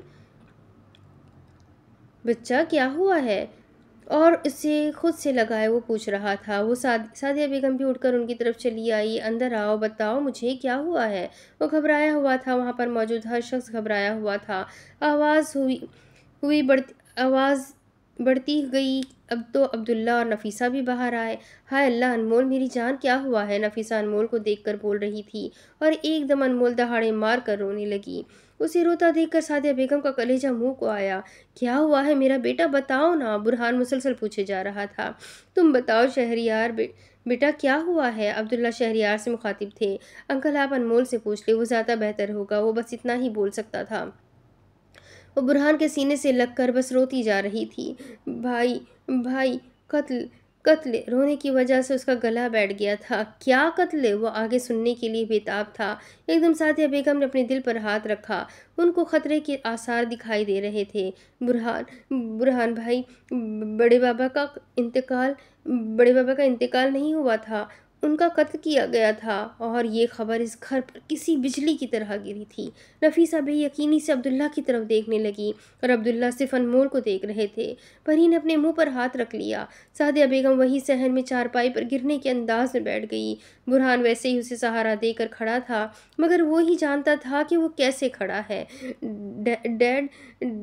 बच्चा क्या हुआ है और उसे खुद से लगाए वो पूछ रहा था वो साद सादिया बेगम भी उठकर उनकी तरफ चली आई अंदर आओ बताओ मुझे क्या हुआ है वो घबराया हुआ था वहाँ पर मौजूद हर शख्स घबराया हुआ था आवाज़ हुई हुई बढ़ती आवाज़ बढ़ती गई अब तो अब्दुल्ला और नफीसा भी बाहर आए हाय अल्लाह अनमोल मेरी जान क्या हुआ है नफीसा अनमोल को देखकर बोल रही थी और एकदम अनमोल दहाड़े मार कर रोने लगी उसे रोता देखकर सादिया बेगम का कलेजा मुंह को आया क्या हुआ है मेरा बेटा बताओ ना बुरहान मुसलसल पूछे जा रहा था तुम बताओ शहरियार बे, बेटा क्या हुआ है अब्दुल्ला शहरियार से मुखातिब थे अंकल आप अनमोल से पूछ ले वो ज़्यादा बेहतर होगा वो बस इतना ही बोल सकता था वो बुरहान के सीने से लग कर बस रोती जा रही थी भाई भाई कत्ल कत्ल रोने की वजह से उसका गला बैठ गया था क्या कत्ल वो आगे सुनने के लिए बेताब था एकदम साथिया बेगम ने अपने दिल पर हाथ रखा उनको ख़तरे के आसार दिखाई दे रहे थे बुरहान बुरहान भाई बड़े बाबा का इंतकाल बड़े बाबा का इंतकाल नहीं हुआ था उनका कत्ल किया गया था और ये खबर इस घर पर किसी बिजली की तरह गिरी थी नफीसा बेयकीनी से अब्दुल्ला की तरफ देखने लगी और अब्दुल्ला सिर्फ अनमोल को देख रहे थे परी ने अपने मुंह पर हाथ रख लिया सादिया बेगम वही सहन में चारपाई पर गिरने के अंदाज में बैठ गई बुरहान वैसे ही उसे सहारा देकर खड़ा था मगर वो ही जानता था कि वो कैसे खड़ा है डैड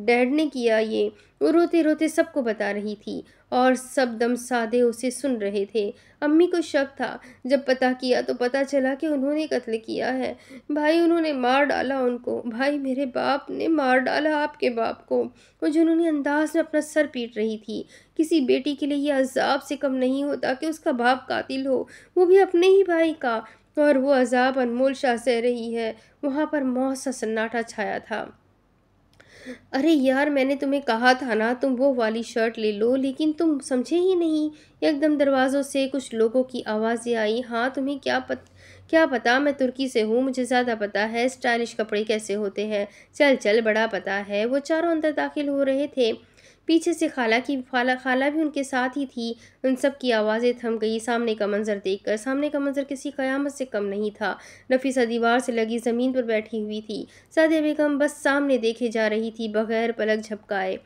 डैड ने किया ये वो रोते रोते सबको बता रही थी और सब दम सादे उसे सुन रहे थे अम्मी को शक था जब पता किया तो पता चला कि उन्होंने कत्ल किया है भाई उन्होंने मार डाला उनको भाई मेरे बाप ने मार डाला आपके बाप को वो जुनूनी अंदाज में अपना सर पीट रही थी किसी बेटी के लिए यह अजाब से कम नहीं होता कि उसका बाप कातिल हो वो भी अपने ही भाई का और वो अजाब अनमोल शाह सह रही है वहाँ पर मौत सा सन्नाटा छाया था अरे यार मैंने तुम्हें कहा था ना तुम वो वाली शर्ट ले लो लेकिन तुम समझे ही नहीं एकदम दरवाज़ों से कुछ लोगों की आवाज़ें आई हाँ तुम्हें क्या पत क्या पता मैं तुर्की से हूँ मुझे ज़्यादा पता है स्टाइलिश कपड़े कैसे होते हैं चल चल बड़ा पता है वो चारों अंदर दाखिल हो रहे थे पीछे से खाला की खाला खाला भी उनके साथ ही थी उन सब की आवाज़ें थम गई सामने का मंजर देखकर सामने का मंजर किसी क़यामत से कम नहीं था नफीसा दीवार से लगी ज़मीन पर बैठी हुई थी सादिया बेगम बस सामने देखे जा रही थी बगैर पलक झपकाए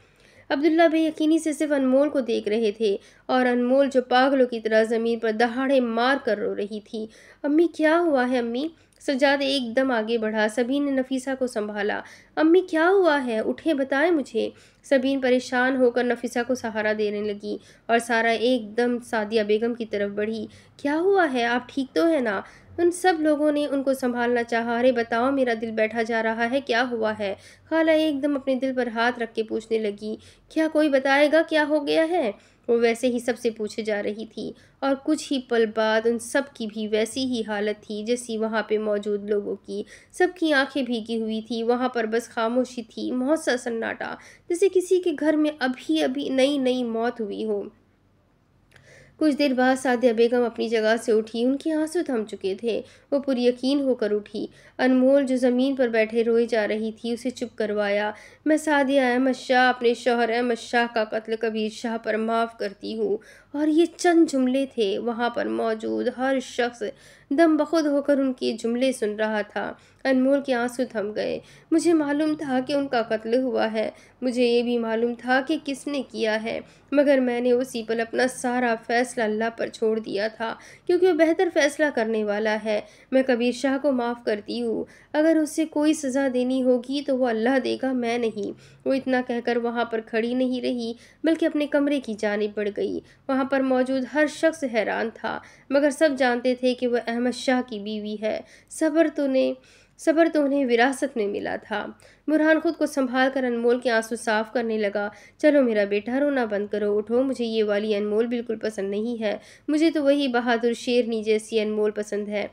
अब्दुल्ला बेयकीनी से सिर्फ अनमोल को देख रहे थे और अनमोल जो पागलों की तरह ज़मीन पर दहाड़े मार कर रो रही थी अम्मी क्या हुआ है अम्मी सजाद एकदम आगे बढ़ा सभी ने नफीसा को संभाला अम्मी क्या हुआ है उठे बताएं मुझे सबीन परेशान होकर नफीसा को सहारा देने लगी और सारा एकदम सादिया बेगम की तरफ बढ़ी क्या हुआ है आप ठीक तो हैं ना उन सब लोगों ने उनको संभालना चाहा अरे बताओ मेरा दिल बैठा जा रहा है क्या हुआ है खाला एकदम अपने दिल पर हाथ रख के पूछने लगी क्या कोई बताएगा क्या हो गया है वो वैसे ही सबसे पूछे जा रही थी और कुछ ही पल बाद उन सब की भी वैसी ही हालत थी जैसी वहाँ पे मौजूद लोगों की सबकी आंखें भीगी हुई थी वहाँ पर बस खामोशी थी मौत सा सन्नाटा जैसे किसी के घर में अभी अभी नई नई मौत हुई हो कुछ देर बाद सादिया बेगम अपनी जगह से उठी उनके आंसू थम चुके थे वो पूरी यकीन होकर उठी अनमोल जो ज़मीन पर बैठे रोए जा रही थी उसे चुप करवाया मैं सादिया अहमद शाह अपने शोहर अहमद शाह का कत्ल कबीर शाह पर माफ़ करती हूँ और ये चंद जुमले थे वहाँ पर मौजूद हर शख्स दम बखुद होकर उनके जुमले सुन रहा था अनमोल के आंसू थम गए मुझे मालूम था कि उनका कत्ल हुआ है मुझे ये भी मालूम था कि किसने किया है मगर मैंने उसी पल अपना सारा फ़ैसला अल्लाह पर छोड़ दिया था क्योंकि वह बेहतर फ़ैसला करने वाला है मैं कबीर शाह को माफ़ करती हूँ अगर उससे कोई सज़ा देनी होगी तो वो अल्लाह देगा मैं नहीं वो इतना कहकर वहाँ पर खड़ी नहीं रही बल्कि अपने कमरे की जानब पड़ गई वहाँ वहाँ पर मौजूद हर शख्स हैरान था मगर सब जानते थे कि वह अहमद शाह की बीवी है सबर तो ने सबर तो उन्हें विरासत में मिला था बुरहान खुद को संभाल कर अनमोल के आंसू साफ करने लगा चलो मेरा बेटा रोना बंद करो उठो मुझे ये वाली अनमोल बिल्कुल पसंद नहीं है मुझे तो वही बहादुर शेरनी जैसी अनमोल पसंद है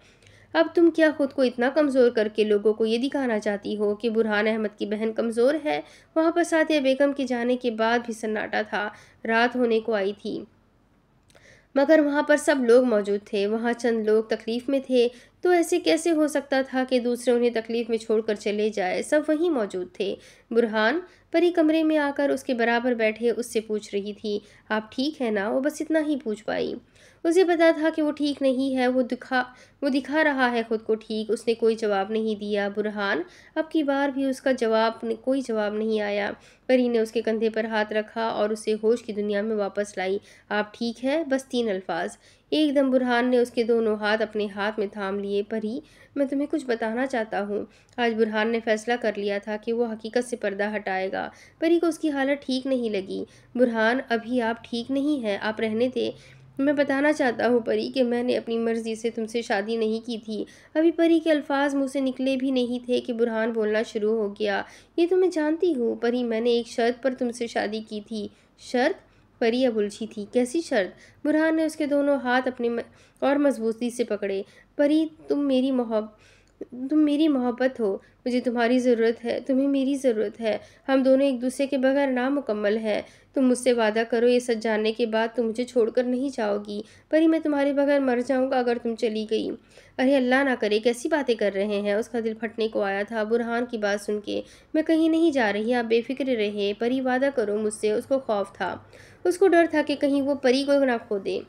अब तुम क्या खुद को इतना कमज़ोर करके लोगों को ये दिखाना चाहती हो कि बुरहान अहमद की बहन कमज़ोर है वहाँ पर सातिया बेगम के जाने के बाद भी सन्नाटा था रात होने को आई थी मगर वहाँ पर सब लोग मौजूद थे वहाँ चंद लोग तकलीफ़ में थे तो ऐसे कैसे हो सकता था कि दूसरे उन्हें तकलीफ़ में छोड़कर चले जाए सब वहीं मौजूद थे बुरहान परी कमरे में आकर उसके बराबर बैठे उससे पूछ रही थी आप ठीक है ना वो बस इतना ही पूछ पाई उसे पता था कि वो ठीक नहीं है वो दिखा वो दिखा रहा है ख़ुद को ठीक उसने कोई जवाब नहीं दिया बुरहान अब की बार भी उसका जवाब कोई जवाब नहीं आया परी ने उसके कंधे पर हाथ रखा और उसे होश की दुनिया में वापस लाई आप ठीक है बस तीन अल्फाज एकदम बुरहान ने उसके दोनों हाथ अपने हाथ में थाम लिए परी मैं तुम्हें कुछ बताना चाहता हूँ आज बुरहान ने फैसला कर लिया था कि वो हकीकत से पर्दा हटाएगा परी को उसकी हालत ठीक नहीं लगी बुरहान अभी आप ठीक नहीं हैं आप रहने थे मैं बताना चाहता हूँ परी कि मैंने अपनी मर्ज़ी से तुमसे शादी नहीं की थी अभी परी के अल्फाज मुँह से निकले भी नहीं थे कि बुरहान बोलना शुरू हो गया ये तो मैं जानती हूँ परी मैंने एक शर्त पर तुमसे शादी की थी शर्त परी अब उलझी थी कैसी शर्त बुरहान ने उसके दोनों हाथ अपने म... और मजबूती से पकड़े परी तुम मेरी मोहब्बत तुम मेरी मोहब्बत हो मुझे तुम्हारी ज़रूरत है तुम्हें मेरी ज़रूरत है हम दोनों एक दूसरे के बगैर नामुकम्मल हैं तुम मुझसे वादा करो ये सच जानने के बाद तुम मुझे छोड़कर नहीं जाओगी पर ही मैं तुम्हारे बगैर मर जाऊँगा अगर तुम चली गई अरे अल्लाह ना करे कैसी बातें कर रहे हैं उसका दिल फटने को आया था बुरहान की बात सुन के मैं कहीं नहीं जा रही आप बेफिक्र रहे परी वादा करो मुझसे उसको खौफ था उसको डर था कि कहीं वो परी को ना खो दे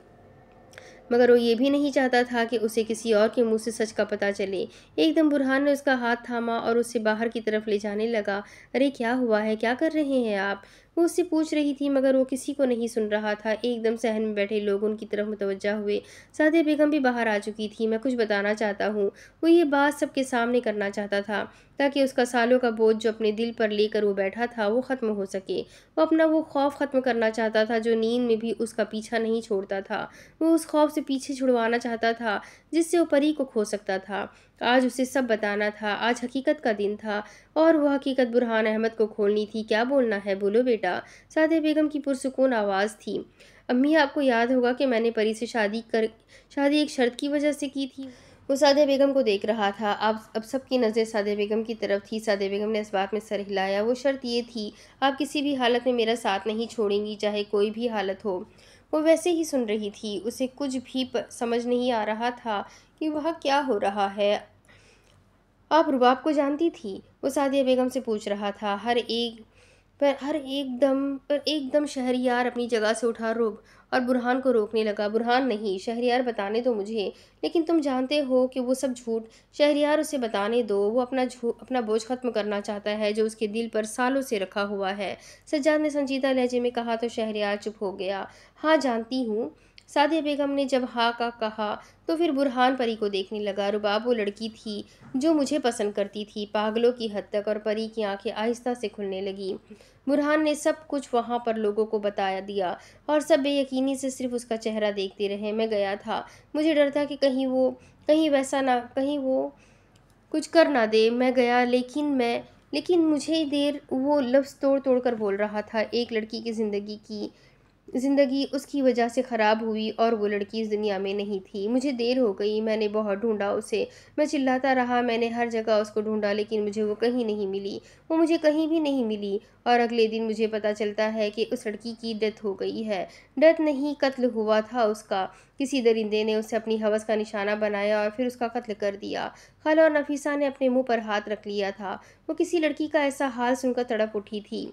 मगर वो ये भी नहीं चाहता था कि उसे किसी और के मुंह से सच का पता चले एकदम बुरहान ने उसका हाथ थामा और उसे बाहर की तरफ ले जाने लगा अरे क्या हुआ है क्या कर रहे हैं आप वो उससे पूछ रही थी मगर वो किसी को नहीं सुन रहा था एकदम सहन में बैठे लोग उनकी तरफ मुतवजा हुए सादिया बेगम भी बाहर आ चुकी थी मैं कुछ बताना चाहता हूँ वो ये बात सबके सामने करना चाहता था ताकि उसका सालों का बोझ जो अपने दिल पर लेकर वो बैठा था वो ख़त्म हो सके वो अपना वो खौफ ख़त्म करना चाहता था जो नींद में भी उसका पीछा नहीं छोड़ता था वो उस खौफ से पीछे छुड़वाना चाहता था जिससे वो परी को खो सकता था आज उसे सब बताना था आज हकीकत का दिन था और वह हकीकत बुरहान अहमद को खोलनी थी क्या बोलना है बोलो बेटा सादे बेगम की पुरसकून आवाज़ थी अम्मी आपको याद होगा कि मैंने परी से शादी कर शादी एक शर्त की वजह से की थी वो सादे बेगम को देख रहा था अब अब सबकी नज़र सादे बेगम की तरफ थी सादे बेगम ने इस बात में सर हिलाया वो शर्त ये थी आप किसी भी हालत में मेरा साथ नहीं छोड़ेंगी चाहे कोई भी हालत हो वो वैसे ही सुन रही थी उसे कुछ भी समझ नहीं आ रहा था कि वह क्या हो रहा है आप रुबाब को जानती थी वो सादिया बेगम से पूछ रहा था हर एक पर हर एकदम पर एकदम शहरियार अपनी जगह से उठा रुब और बुरहान को रोकने लगा बुरहान नहीं शहरियार बताने दो मुझे लेकिन तुम जानते हो कि वो सब झूठ शहरियार उसे बताने दो वो अपना झूठ अपना बोझ ख़त्म करना चाहता है जो उसके दिल पर सालों से रखा हुआ है सज्जाद ने संजीदा लहजे में कहा तो शहरियार चुप हो गया हाँ जानती हूँ सादिया बेगम ने जब हाँ का कहा तो फिर बुरहान परी को देखने लगा रुबाब वो लड़की थी जो मुझे पसंद करती थी पागलों की हद तक और परी की आंखें आहिस्ता से खुलने लगी बुरहान ने सब कुछ वहाँ पर लोगों को बताया दिया और सब बेयकीनी से सिर्फ उसका चेहरा देखते रहे मैं गया था मुझे डर था कि कहीं वो कहीं वैसा ना कहीं वो कुछ कर ना दे मैं गया लेकिन मैं लेकिन मुझे देर वो लफ्ज़ तोड़ तोड़ कर बोल रहा था एक लड़की की ज़िंदगी की ज़िंदगी उसकी वजह से ख़राब हुई और वो लड़की इस दुनिया में नहीं थी मुझे देर हो गई मैंने बहुत ढूंढा उसे मैं चिल्लाता रहा मैंने हर जगह उसको ढूंढा लेकिन मुझे वो कहीं नहीं मिली वो मुझे कहीं भी नहीं मिली और अगले दिन मुझे पता चलता है कि उस लड़की की डेथ हो गई है डेथ नहीं कत्ल हुआ था उसका किसी दरिंदे ने उसे अपनी हवस का निशाना बनाया और फिर उसका कत्ल कर दिया खाला और नफीसा ने अपने मुँह पर हाथ रख लिया था वो किसी लड़की का ऐसा हाल सुनकर तड़प उठी थी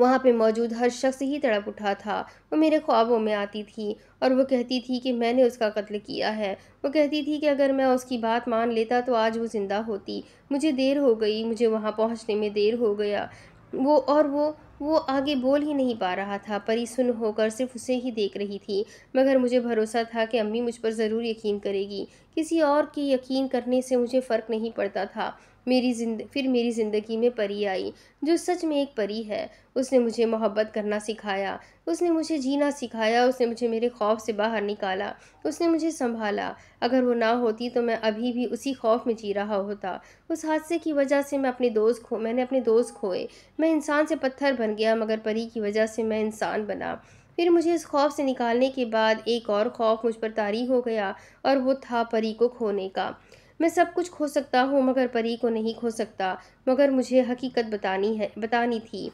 वहाँ पे मौजूद हर शख्स ही तड़प उठा था वो मेरे ख्वाबों में आती थी और वो कहती थी कि मैंने उसका कत्ल किया है वो कहती थी कि अगर मैं उसकी बात मान लेता तो आज वो ज़िंदा होती मुझे देर हो गई मुझे वहाँ पहुँचने में देर हो गया वो और वो वो आगे बोल ही नहीं पा रहा था परी सुन होकर सिर्फ उसे ही देख रही थी मगर मुझे भरोसा था कि अम्मी मुझ पर ज़रूर यकीन करेगी किसी और के यकीन करने से मुझे फ़र्क नहीं पड़ता था मेरी जिंद फिर मेरी ज़िंदगी में परी आई जो सच में एक परी है उसने मुझे मोहब्बत करना सिखाया उसने मुझे जीना सिखाया उसने मुझे मेरे खौफ से बाहर निकाला उसने मुझे संभाला अगर वो ना होती तो मैं अभी भी उसी खौफ में जी रहा होता उस हादसे की वजह से मैं अपने दोस्त खो मैंने अपने दोस्त खोए मैं इंसान से पत्थर बन गया मगर परी की वजह से मैं इंसान बना फिर मुझे इस खौफ से निकालने के बाद एक और खौफ मुझ पर तारी हो गया और वो था परी को खोने का मैं सब कुछ खो सकता हूँ मगर परी को नहीं खो सकता मगर मुझे हकीकत बतानी है बतानी थी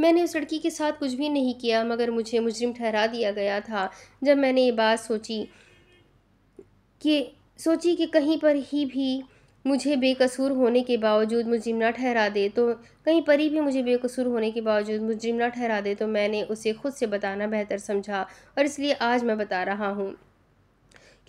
मैंने उस लड़की के साथ कुछ भी नहीं किया मगर मुझे मुजरिम ठहरा दिया गया था जब मैंने ये बात सोची कि सोची कि कहीं पर ही भी मुझे बेकसूर होने के बावजूद मुजरिम ना ठहरा दे तो कहीं परी भी मुझे बेकसूर होने के बावजूद मुजरिम ना ठहरा दे तो मैंने उसे खुद से बताना बेहतर समझा और इसलिए आज मैं बता रहा हूँ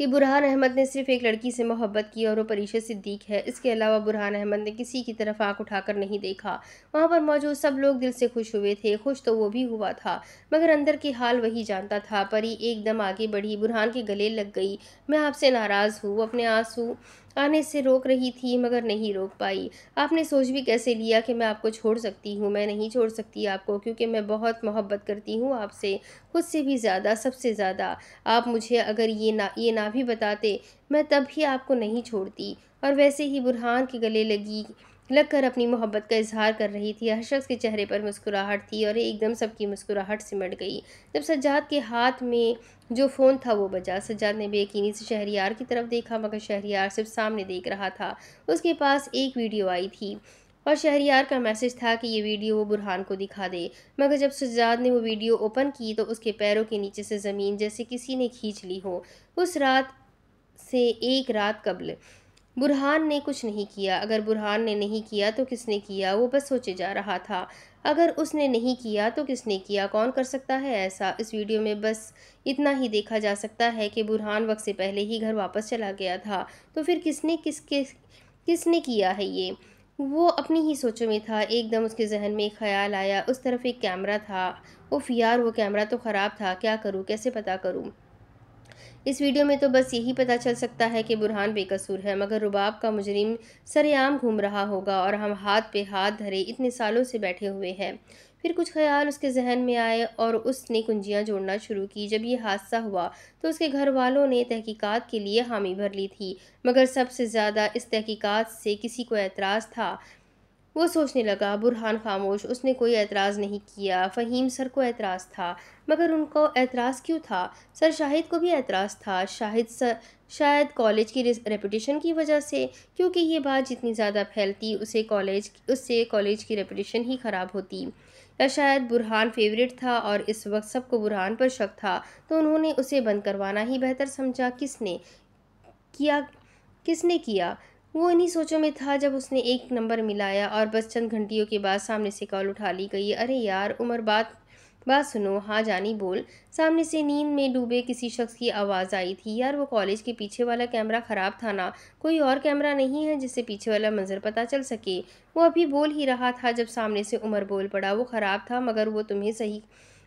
कि बुरहान अहमद ने सिर्फ एक लड़की से मोहब्बत की और वो परीशा सिद्दीक है इसके अलावा बुरहान अहमद ने किसी की तरफ आंख उठाकर नहीं देखा वहाँ पर मौजूद सब लोग दिल से खुश हुए थे खुश तो वो भी हुआ था मगर अंदर की हाल वही जानता था परी एकदम आगे बढ़ी बुरहान के गले लग गई मैं आपसे नाराज़ हूँ अपने आंसू आने से रोक रही थी मगर नहीं रोक पाई आपने सोच भी कैसे लिया कि मैं आपको छोड़ सकती हूँ मैं नहीं छोड़ सकती आपको क्योंकि मैं बहुत मोहब्बत करती हूँ आपसे खुद से भी ज़्यादा सबसे ज़्यादा आप मुझे अगर ये ना ये ना भी बताते मैं तब भी आपको नहीं छोड़ती और वैसे ही बुरहान के गले लगी लगकर अपनी मोहब्बत का इजहार कर रही थी हर शख्स के चेहरे पर मुस्कुराहट थी और एकदम सबकी मुस्कुराहट सिमट गई जब सज्जाद के हाथ में जो फ़ोन था वो बजा सज्जाद ने बेक़ीनी से शहरियार की तरफ देखा मगर शहरियार सिर्फ सामने देख रहा था उसके पास एक वीडियो आई थी और शहरियार का मैसेज था कि ये वीडियो वो बुरहान को दिखा दे मगर जब सज्जाद ने वो वीडियो ओपन की तो उसके पैरों के नीचे से ज़मीन जैसे किसी ने खींच ली हो उस रात से एक रात कबल बुरहान ने कुछ नहीं किया अगर बुरहान ने नहीं किया तो किसने किया वो बस सोचे जा रहा था अगर उसने नहीं किया तो किसने किया कौन कर सकता है ऐसा इस वीडियो में बस इतना ही देखा जा सकता है कि बुरहान वक्त से पहले ही घर वापस चला गया था तो फिर किसने किसके किसने किया है ये वो अपनी ही सोचों में था एकदम उसके जहन में ख्याल आया उस तरफ एक कैमरा था उफ यार वो कैमरा तो ख़राब था क्या करूँ कैसे पता करूँ इस वीडियो में तो बस यही पता चल सकता है कि बुरहान बेकसूर है मगर रुबाब का मुजरिम सरेआम घूम रहा होगा और हम हाथ पे हाथ धरे इतने सालों से बैठे हुए हैं फिर कुछ ख्याल उसके जहन में आए और उसने कुंजियां जोड़ना शुरू की जब ये हादसा हुआ तो उसके घर वालों ने तहकीकात के लिए हामी भर ली थी मगर सबसे ज़्यादा इस तहकीकात से किसी को एतराज़ था वो सोचने लगा बुरहान खामोश उसने कोई एतराज़ नहीं किया फ़हीम सर को एतराज़ था मगर उनको एतराज़ क्यों था सर शाहिद को भी एतराज़ था शाहिद सर शायद कॉलेज की रेपटेशन की वजह से क्योंकि ये बात जितनी ज़्यादा फैलती उसे कॉलेज उससे कॉलेज की रेपटेशन ही ख़राब होती या शायद बुरहान फेवरेट था और इस वक्त सबको बुरहान पर शक था तो उन्होंने उसे बंद करवाना ही बेहतर समझा किसने किया किसने किया वो इन्हीं सोचों में था जब उसने एक नंबर मिलाया और बस चंद घंटियों के बाद सामने से कॉल उठा ली गई अरे यार उमर बात बात सुनो हाँ जानी बोल सामने से नींद में डूबे किसी शख्स की आवाज़ आई थी यार वो कॉलेज के पीछे वाला कैमरा ख़राब था ना कोई और कैमरा नहीं है जिससे पीछे वाला मंजर पता चल सके वो अभी बोल ही रहा था जब सामने से उमर बोल पड़ा वो ख़राब था मगर वो तुम्हें सही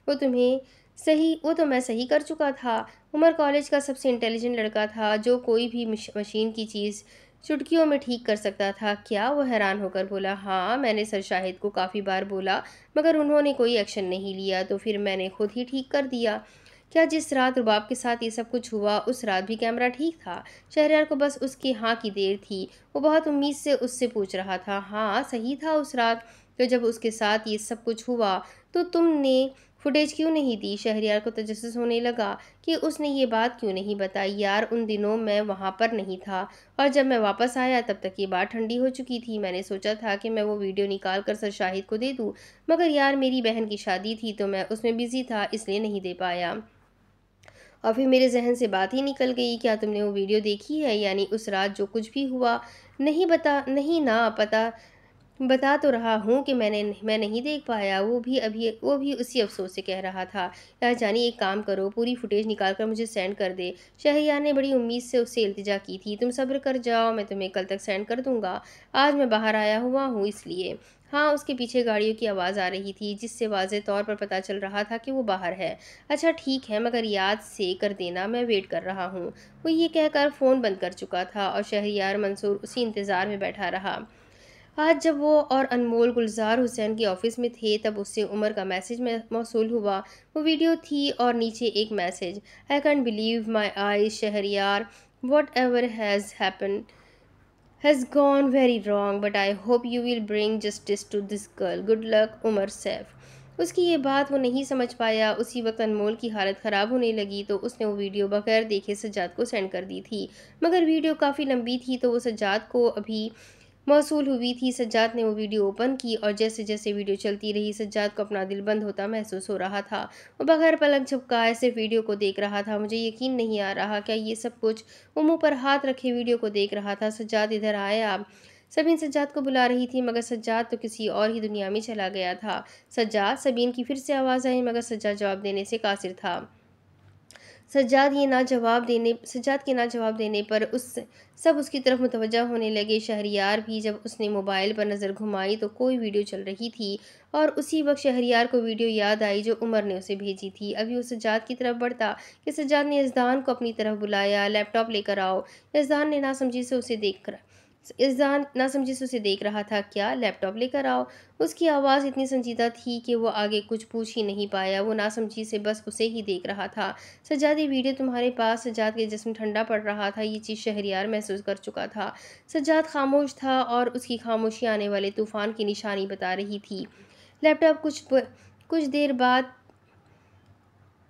वो तुम्हें सही वो तो मैं सही कर चुका था उमर कॉलेज का सबसे इंटेलिजेंट लड़का था जो कोई भी मशीन की चीज़ चुटकियों में ठीक कर सकता था क्या वो हैरान होकर बोला हाँ मैंने सर शाहिद को काफ़ी बार बोला मगर उन्होंने कोई एक्शन नहीं लिया तो फिर मैंने खुद ही ठीक कर दिया क्या जिस रात रुबाब के साथ ये सब कुछ हुआ उस रात भी कैमरा ठीक था शहरियार को बस उसके हाँ की देर थी वो बहुत उम्मीद से उससे पूछ रहा था हाँ सही था उस रात तो जब उसके साथ ये सब कुछ हुआ तो तुमने फुटेज क्यों नहीं दी शहरियार को तजस होने लगा कि उसने ये बात क्यों नहीं बताई यार उन दिनों मैं वहाँ पर नहीं था और जब मैं वापस आया तब तक ये बात ठंडी हो चुकी थी मैंने सोचा था कि मैं वो वीडियो निकाल कर सर शाहिद को दे दूँ मगर यार मेरी बहन की शादी थी तो मैं उसमें बिज़ी था इसलिए नहीं दे पाया और फिर मेरे जहन से बात ही निकल गई क्या तुमने वो वीडियो देखी है यानी उस रात जो कुछ भी हुआ नहीं बता नहीं ना पता बता तो रहा हूँ कि मैंने मैं नहीं देख पाया वो भी अभी वो भी उसी अफसोस से कह रहा था यार जानी एक काम करो पूरी फुटेज निकाल कर मुझे सेंड कर दे शहरियार ने बड़ी उम्मीद से उससे इल्तिजा की थी तुम सब्र कर जाओ मैं तुम्हें कल तक सेंड कर दूँगा आज मैं बाहर आया हुआ हूँ इसलिए हाँ उसके पीछे गाड़ियों की आवाज़ आ रही थी जिससे वाज तौर पर पता चल रहा था कि वो बाहर है अच्छा ठीक है मगर याद से कर देना मैं वेट कर रहा हूँ वो ये कहकर फ़ोन बंद कर चुका था और शहरियार मंसूर उसी इंतज़ार में बैठा रहा आज जब वो और अनमोल गुलजार हुसैन के ऑफिस में थे तब उससे उमर का मैसेज मौसू हुआ वो वीडियो थी और नीचे एक message I can't believe my eye शहर यार whatever has happen has gone very wrong but I hope you will bring justice to this girl good luck Umar Saif उसकी ये बात वो नहीं समझ पाया उसी वक्त अनमोल की हालत ख़राब होने लगी तो उसने वो वीडियो बगैर देखे सजाद को सेंड कर दी थी मगर वीडियो काफ़ी लंबी थी तो वो सजाद को अभी मौसू हुई थी सज्जाद ने वो वीडियो ओपन की और जैसे जैसे वीडियो चलती रही सज्जाद को अपना दिल बंद होता महसूस हो रहा था वो बगैर पलक झपका ऐसे वीडियो को देख रहा था मुझे यकीन नहीं आ रहा क्या ये सब कुछ वो मुँह पर हाथ रखे वीडियो को देख रहा था सज्जाद इधर आए आप सबीन सज्जाद को बुला रही थी मगर सज्जाद तो किसी और ही दुनिया में चला गया था सज्जाद सबीन की फिर से आवाज़ आई मगर सज्जाद जवाब देने से कासिर था सज्जाद ये ना जवाब देने सज्जाद के ना जवाब देने पर उस सब उसकी तरफ मुतवजह होने लगे शहरियार भी जब उसने मोबाइल पर नज़र घुमाई तो कोई वीडियो चल रही थी और उसी वक्त शहरियार को वीडियो याद आई जो उमर ने उसे भेजी थी अभी उस सज्जाद की तरफ बढ़ता कि सज्जाद ने यजदान को अपनी तरफ बुलाया लैपटॉप लेकर आओ यजदान ने ना समझी से उसे देख कर इरजान ना से उसे देख रहा था क्या लैपटॉप लेकर आओ उसकी आवाज़ इतनी संजीदा थी कि वो आगे कुछ पूछ ही नहीं पाया वो ना समझी से बस उसे ही देख रहा था सजाद ये वीडियो तुम्हारे पास सजाद के जिसम ठंडा पड़ रहा था ये चीज़ शहरियार महसूस कर चुका था सजाद खामोश था और उसकी खामोशी आने वाले तूफ़ान की निशानी बता रही थी लैपटॉप कुछ कुछ देर बाद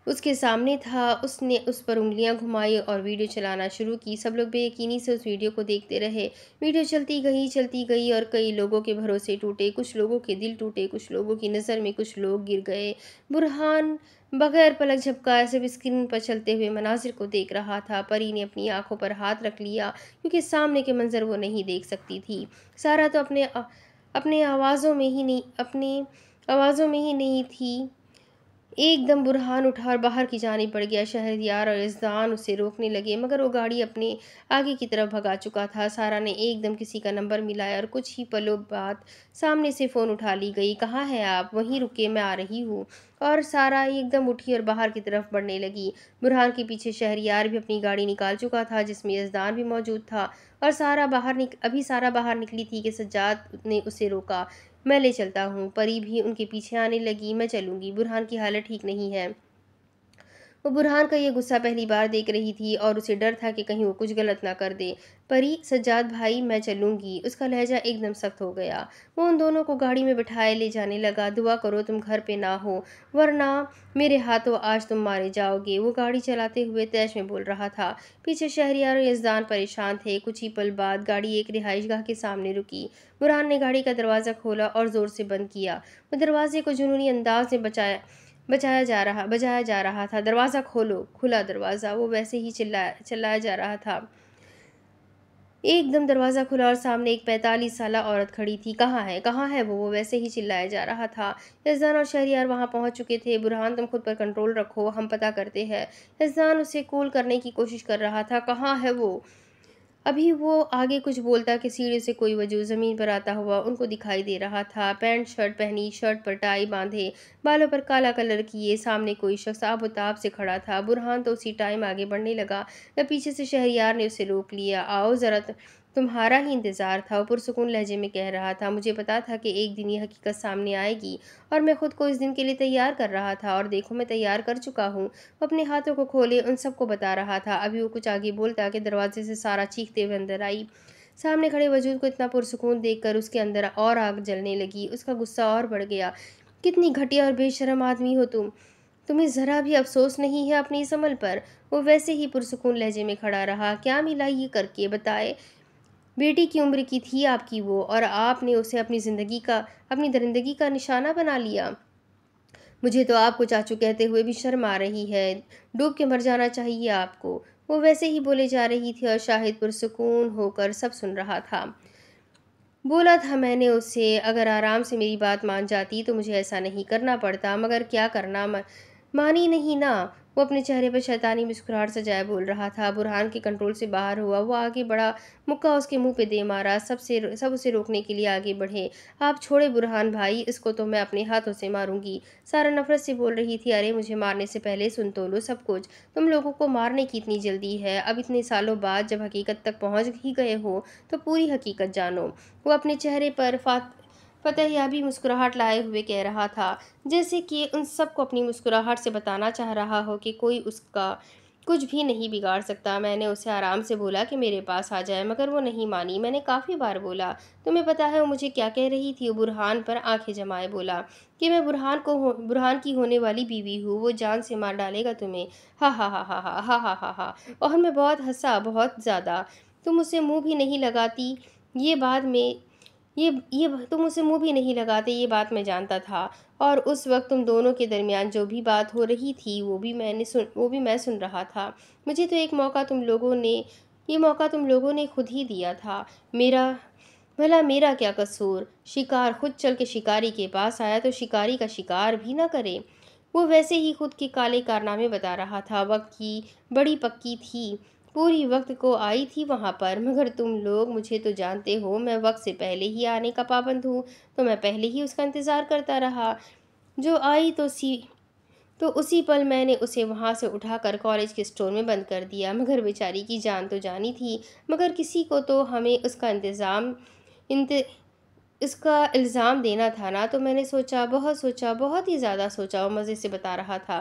उसके सामने था उसने उस पर उंगलियां घुमाई और वीडियो चलाना शुरू की सब लोग बेयकीनी से उस वीडियो को देखते रहे वीडियो चलती गई चलती गई और कई लोगों के भरोसे टूटे कुछ लोगों के दिल टूटे कुछ लोगों की नज़र में कुछ लोग गिर गए बुरहान बगैर पलक झपकाए सब स्क्रीन पर चलते हुए मनाजिर को देख रहा था परी ने अपनी आंखों पर हाथ रख लिया क्योंकि सामने के मंजर वो नहीं देख सकती थी सारा तो अपने अपने आवाज़ों में ही नहीं अपने आवाज़ों में ही नहीं थी एकदम बुरहान उठा और बाहर की जानी पड़ गया यार और इजदान उसे रोकने लगे मगर वो गाड़ी अपने आगे की तरफ भगा चुका था सारा ने एकदम किसी का नंबर मिलाया और कुछ ही पलों बाद सामने से फ़ोन उठा ली गई कहाँ हैं आप वहीं रुके मैं आ रही हूँ और सारा एकदम उठी और बाहर की तरफ बढ़ने लगी बुरहान के पीछे शहरयार भी अपनी गाड़ी निकाल चुका था जिसमें यजदान भी मौजूद था और सारा बाहर निक अभी सारा बाहर निकली थी कि सज्जाद ने उसे रोका मैं ले चलता हूँ परी भी उनके पीछे आने लगी मैं चलूँगी बुरहान की हालत ठीक नहीं है वो बुरहान का ये गुस्सा पहली बार देख रही थी और उसे डर था कि कहीं वो कुछ गलत ना कर दे परी सज्जाद भाई मैं चलूंगी उसका लहजा एकदम सख्त हो गया वो उन दोनों को गाड़ी में बिठाए ले जाने लगा दुआ करो तुम घर पे ना हो वरना मेरे हाथों आज तुम मारे जाओगे वो गाड़ी चलाते हुए तैश में बोल रहा था पीछे शहरियार और यजदान परेशान थे कुछ ही पल बाद गाड़ी एक रिहाइश गाह के सामने रुकी बुरहान ने गाड़ी का दरवाज़ा खोला और ज़ोर से बंद किया वो दरवाजे को जुनूनी अंदाज में बचाया बजाया जा रहा बजाया जा रहा था दरवाज़ा खोलो खुला दरवाज़ा वो वैसे ही चिल्लाया चिल्लाया जा रहा था एकदम दरवाज़ा खुला और सामने एक पैंतालीस साल औरत खड़ी थी कहाँ है कहाँ है वो वो वैसे ही चिल्लाया जा रहा था रजान और शहरियार वहाँ पहुँच चुके थे बुरहान तुम खुद पर कंट्रोल रखो हम पता करते हैं रजान उसे कूल करने की कोशिश कर रहा था कहाँ है वो अभी वो आगे कुछ बोलता कि सीढ़ी से कोई वजू ज़मीन पर आता हुआ उनको दिखाई दे रहा था पैंट शर्ट पहनी शर्ट पर टाई बांधे बालों पर काला कलर किए सामने कोई शख्स आबोताब से खड़ा था बुरहान तो उसी टाइम आगे बढ़ने लगा न पीछे से शहरियार ने उसे रोक लिया आओ ज़रा तुम्हारा ही इंतज़ार था वो पुरसकून लहजे में कह रहा था मुझे पता था कि एक दिन ये हकीकत सामने आएगी और मैं ख़ुद को इस दिन के लिए तैयार कर रहा था और देखो मैं तैयार कर चुका हूँ वो अपने हाथों को खोले उन सबको बता रहा था अभी वो कुछ आगे बोलता कि दरवाजे से सारा चीखते हुए अंदर आई सामने खड़े वजूद को इतना पुरसकून कर उसके अंदर और आग जलने लगी उसका गुस्सा और बढ़ गया कितनी घटिया और बेशरम आदमी हो तुम तुम्हें ज़रा भी अफसोस नहीं है अपने इस अमल पर वो वैसे ही पुरसकून लहजे में खड़ा रहा क्या मिला ये करके बताए बेटी की उम्र की थी आपकी वो और आपने उसे अपनी ज़िंदगी का अपनी दरिंदगी का निशाना बना लिया मुझे तो आपको चाचू कहते हुए भी शर्म आ रही है डूब के मर जाना चाहिए आपको वो वैसे ही बोले जा रही थी और शाहिद पुरसकून होकर सब सुन रहा था बोला था मैंने उससे अगर आराम से मेरी बात मान जाती तो मुझे ऐसा नहीं करना पड़ता मगर क्या करना मानी नहीं ना वो अपने चेहरे पर शैतानी मुस्कुराहट सजाए बोल रहा था बुरहान के कंट्रोल से बाहर हुआ वो आगे बढ़ा मुक्का उसके मुंह पे दे मारा सबसे सब उसे रोकने के लिए आगे बढ़े आप छोड़े बुरहान भाई इसको तो मैं अपने हाथों से मारूंगी सारा नफरत से बोल रही थी अरे मुझे मारने से पहले सुन तो लो सब कुछ तुम लोगों को मारने की इतनी जल्दी है अब इतने सालों बाद जब हकीकत तक पहुँच ही गए हो तो पूरी हकीकत जानो वो अपने चेहरे पर फात फ़तेह याबी मुस्कुराहट लाए हुए कह रहा था जैसे कि उन सबको अपनी मुस्कुराहट से बताना चाह रहा हो कि कोई उसका कुछ भी नहीं बिगाड़ सकता मैंने उसे आराम से बोला कि मेरे पास आ जाए मगर वो नहीं मानी मैंने काफ़ी बार बोला तुम्हें पता है वो मुझे क्या कह रही थी बुरहान पर आंखें जमाए बोला कि मैं बुरहान को हो बुरहान की होने वाली बीवी हूँ वो जान से मार डालेगा तुम्हें हा हा हा हा हा हा हा हा हा और मैं बहुत हंसा बहुत ज़्यादा तुम उसे मुँह भी नहीं लगाती ये बाद में ये ये तुम उसे मुंह भी नहीं लगाते ये बात मैं जानता था और उस वक्त तुम दोनों के दरमियान जो भी बात हो रही थी वो भी मैंने सुन वो भी मैं सुन रहा था मुझे तो एक मौका तुम लोगों ने ये मौका तुम लोगों ने खुद ही दिया था मेरा भला मेरा क्या कसूर शिकार खुद चल के शिकारी के पास आया तो शिकारी का शिकार भी ना करे वो वैसे ही खुद के काले कारनामे बता रहा था वक्त की बड़ी पक्की थी पूरी वक्त को आई थी वहाँ पर मगर तुम लोग मुझे तो जानते हो मैं वक्त से पहले ही आने का पाबंद हूँ तो मैं पहले ही उसका इंतज़ार करता रहा जो आई तो सी तो उसी पल मैंने उसे वहाँ से उठाकर कॉलेज के स्टोर में बंद कर दिया मगर बेचारी की जान तो जानी थी मगर किसी को तो हमें उसका इंतज़ाम इंत इसका इल्ज़ाम देना था ना तो मैंने सोचा बहुत सोचा बहुत ही ज़्यादा सोचा और मज़े से बता रहा था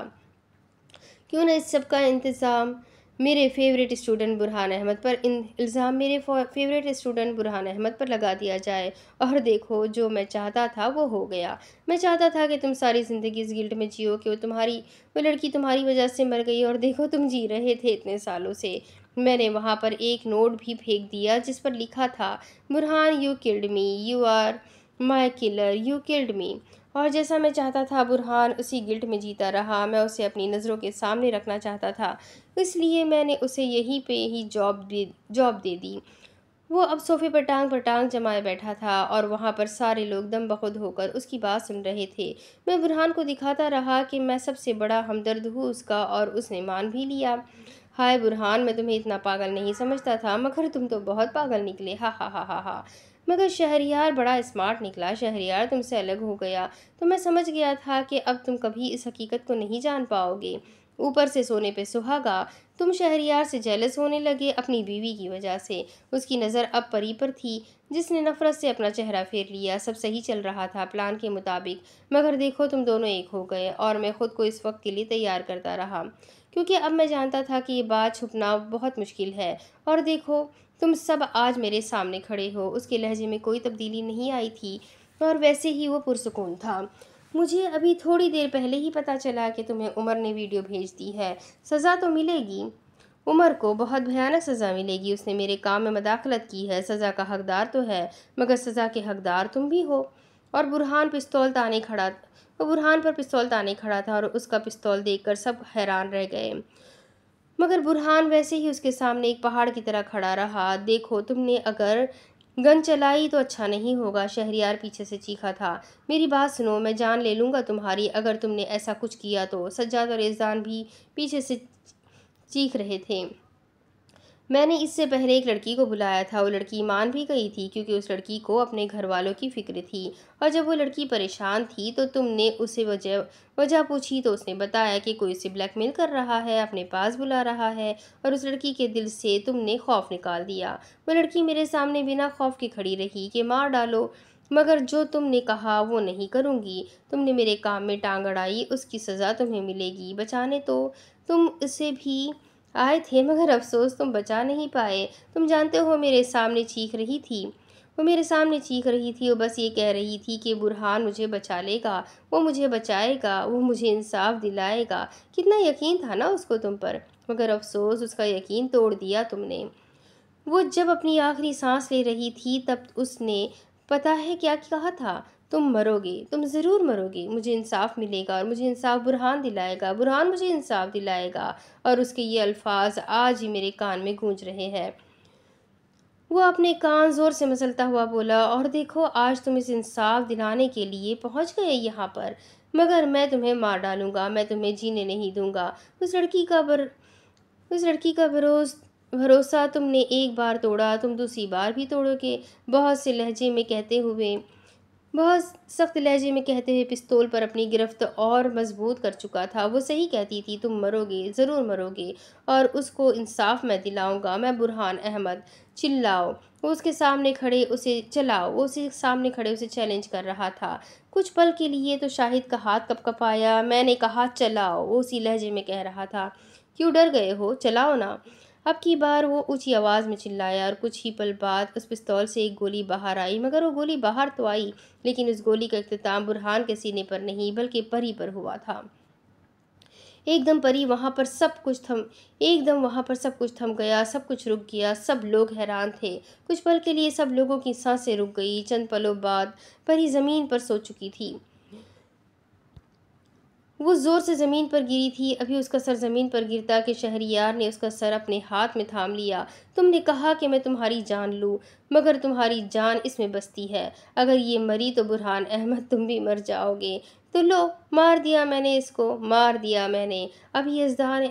क्यों ना इस सब का इंतज़ाम मेरे फेवरेट स्टूडेंट बुरहान अहमद पर इन इल्ज़ाम मेरे फेवरेट स्टूडेंट बुरहान अहमद पर लगा दिया जाए और देखो जो मैं चाहता था वो हो गया मैं चाहता था कि तुम सारी ज़िंदगी इस गिल्ट में जियो कि वो तुम्हारी वो लड़की तुम्हारी वजह से मर गई और देखो तुम जी रहे थे इतने सालों से मैंने वहाँ पर एक नोट भी फेंक दिया जिस पर लिखा था Burhan you killed me you are my killer you killed me और जैसा मैं चाहता था बुरहान उसी गिल्ट में जीता रहा मैं उसे अपनी नज़रों के सामने रखना चाहता था इसलिए मैंने उसे यहीं पे ही जॉब दे जॉब दे दी वो अब सोफे पर टांग पर टांग जमाए बैठा था और वहाँ पर सारे लोग दम बखुद होकर उसकी बात सुन रहे थे मैं बुरहान को दिखाता रहा कि मैं सबसे बड़ा हमदर्द हूँ उसका और उसने मान भी लिया हाय बुरहान मैं तुम्हें इतना पागल नहीं समझता था मगर तुम तो बहुत पागल निकले हा हा हा हा हा मगर शहरियार बड़ा स्मार्ट निकला शहरियार तुमसे अलग हो गया तो मैं समझ गया था कि अब तुम कभी इस हकीकत को नहीं जान पाओगे ऊपर से सोने पे सुहागा तुम शहरियार से जेलस होने लगे अपनी बीवी की वजह से उसकी नज़र अब परी पर थी जिसने नफ़रत से अपना चेहरा फेर लिया सब सही चल रहा था प्लान के मुताबिक मगर देखो तुम दोनों एक हो गए और मैं ख़ुद को इस वक्त के लिए तैयार करता रहा क्योंकि अब मैं जानता था कि ये बात छुपना बहुत मुश्किल है और देखो तुम सब आज मेरे सामने खड़े हो उसके लहजे में कोई तब्दीली नहीं आई थी और वैसे ही वो पुरसकून था मुझे अभी थोड़ी देर पहले ही पता चला कि तुम्हें उमर ने वीडियो भेज दी है सज़ा तो मिलेगी उमर को बहुत भयानक सज़ा मिलेगी उसने मेरे काम में मदाखलत की है सज़ा का हकदार तो है मगर सज़ा के हकदार तुम भी हो और बुरहान पिस्तौल ताने खड़ा वो तो बुरहान पर पिस्तौल ताने खड़ा था और उसका पिस्तौल देख सब हैरान रह गए मगर बुरहान वैसे ही उसके सामने एक पहाड़ की तरह खड़ा रहा देखो तुमने अगर गन चलाई तो अच्छा नहीं होगा शहरियार पीछे से चीखा था मेरी बात सुनो मैं जान ले लूँगा तुम्हारी अगर तुमने ऐसा कुछ किया तो सज्जाद और रेजान भी पीछे से चीख रहे थे मैंने इससे पहले एक लड़की को बुलाया था वो लड़की मान भी गई थी क्योंकि उस लड़की को अपने घर वालों की फ़िक्र थी और जब वो लड़की परेशान थी तो तुमने उसे वजह वजह पूछी तो उसने बताया कि कोई उसे ब्लैकमेल कर रहा है अपने पास बुला रहा है और उस लड़की के दिल से तुमने खौफ निकाल दिया वो लड़की मेरे सामने बिना खौफ के खड़ी रही कि मार डालो मगर जो तुमने कहा वो नहीं करूँगी तुमने मेरे काम में टांग अड़ाई उसकी सज़ा तुम्हें मिलेगी बचाने तो तुम इसे भी आए थे मगर अफसोस तुम बचा नहीं पाए तुम जानते हो मेरे सामने चीख रही थी वो मेरे सामने चीख रही थी और बस ये कह रही थी कि बुरहान मुझे बचा लेगा वो मुझे बचाएगा वो मुझे इंसाफ दिलाएगा कितना यकीन था ना उसको तुम पर मगर अफसोस उसका यकीन तोड़ दिया तुमने वो जब अपनी आखिरी सांस ले रही थी तब उसने पता है क्या कहा था तुम मरोगी तुम ज़रूर मरोगी मुझे इंसाफ मिलेगा और मुझे इंसाफ बुरहान दिलाएगा बुरहान मुझे इंसाफ दिलाएगा और उसके ये अल्फाज आज ही मेरे कान में गूंज रहे हैं वो अपने कान ज़ोर से मसलता हुआ बोला और देखो आज तुम इस इंसाफ दिलाने के लिए पहुंच गए यहाँ पर मगर मैं तुम्हें मार डालूँगा मैं तुम्हें जीने नहीं दूँगा उस लड़की का बर उस लड़की का भरोस भरोसा तुमने एक बार तोड़ा तुम दूसरी बार भी तोड़ोगे बहुत से लहजे में कहते हुए बहुत सख्त लहजे में कहते हुए पिस्तौल पर अपनी गिरफ्त और मजबूत कर चुका था वो सही कहती थी तुम मरोगे ज़रूर मरोगे और उसको इंसाफ मैं दिलाऊंगा मैं बुरहान अहमद चिल्लाओ वो उसके सामने खड़े उसे चलाओ वो उसे सामने खड़े उसे चैलेंज कर रहा था कुछ पल के लिए तो शाहिद का हाथ कप आया मैंने कहा चलाओ वो उसी लहजे में कह रहा था क्यों डर गए हो चलाओ ना अब की बार वो ऊँची आवाज़ में चिल्लाया और कुछ ही पल बाद उस पिस्तौल से एक गोली बाहर आई मगर वो गोली बाहर तो आई लेकिन उस गोली का अख्ताम बुरहान के सीने पर नहीं बल्कि परी पर हुआ था एकदम परी वहाँ पर सब कुछ थम एकदम वहाँ पर सब कुछ थम गया सब कुछ रुक गया सब लोग हैरान थे कुछ पल के लिए सब लोगों की सांसें रुक गई चंद पलों बाद परी ज़मीन पर सो चुकी थी वो ज़ोर से ज़मीन पर गिरी थी अभी उसका सर ज़मीन पर गिरता कि शहरियार ने उसका सर अपने हाथ में थाम लिया तुमने कहा कि मैं तुम्हारी जान लूँ मगर तुम्हारी जान इसमें बसती है अगर ये मरी तो बुरहान अहमद तुम भी मर जाओगे तो लो मार दिया मैंने इसको मार दिया मैंने अभी यजदान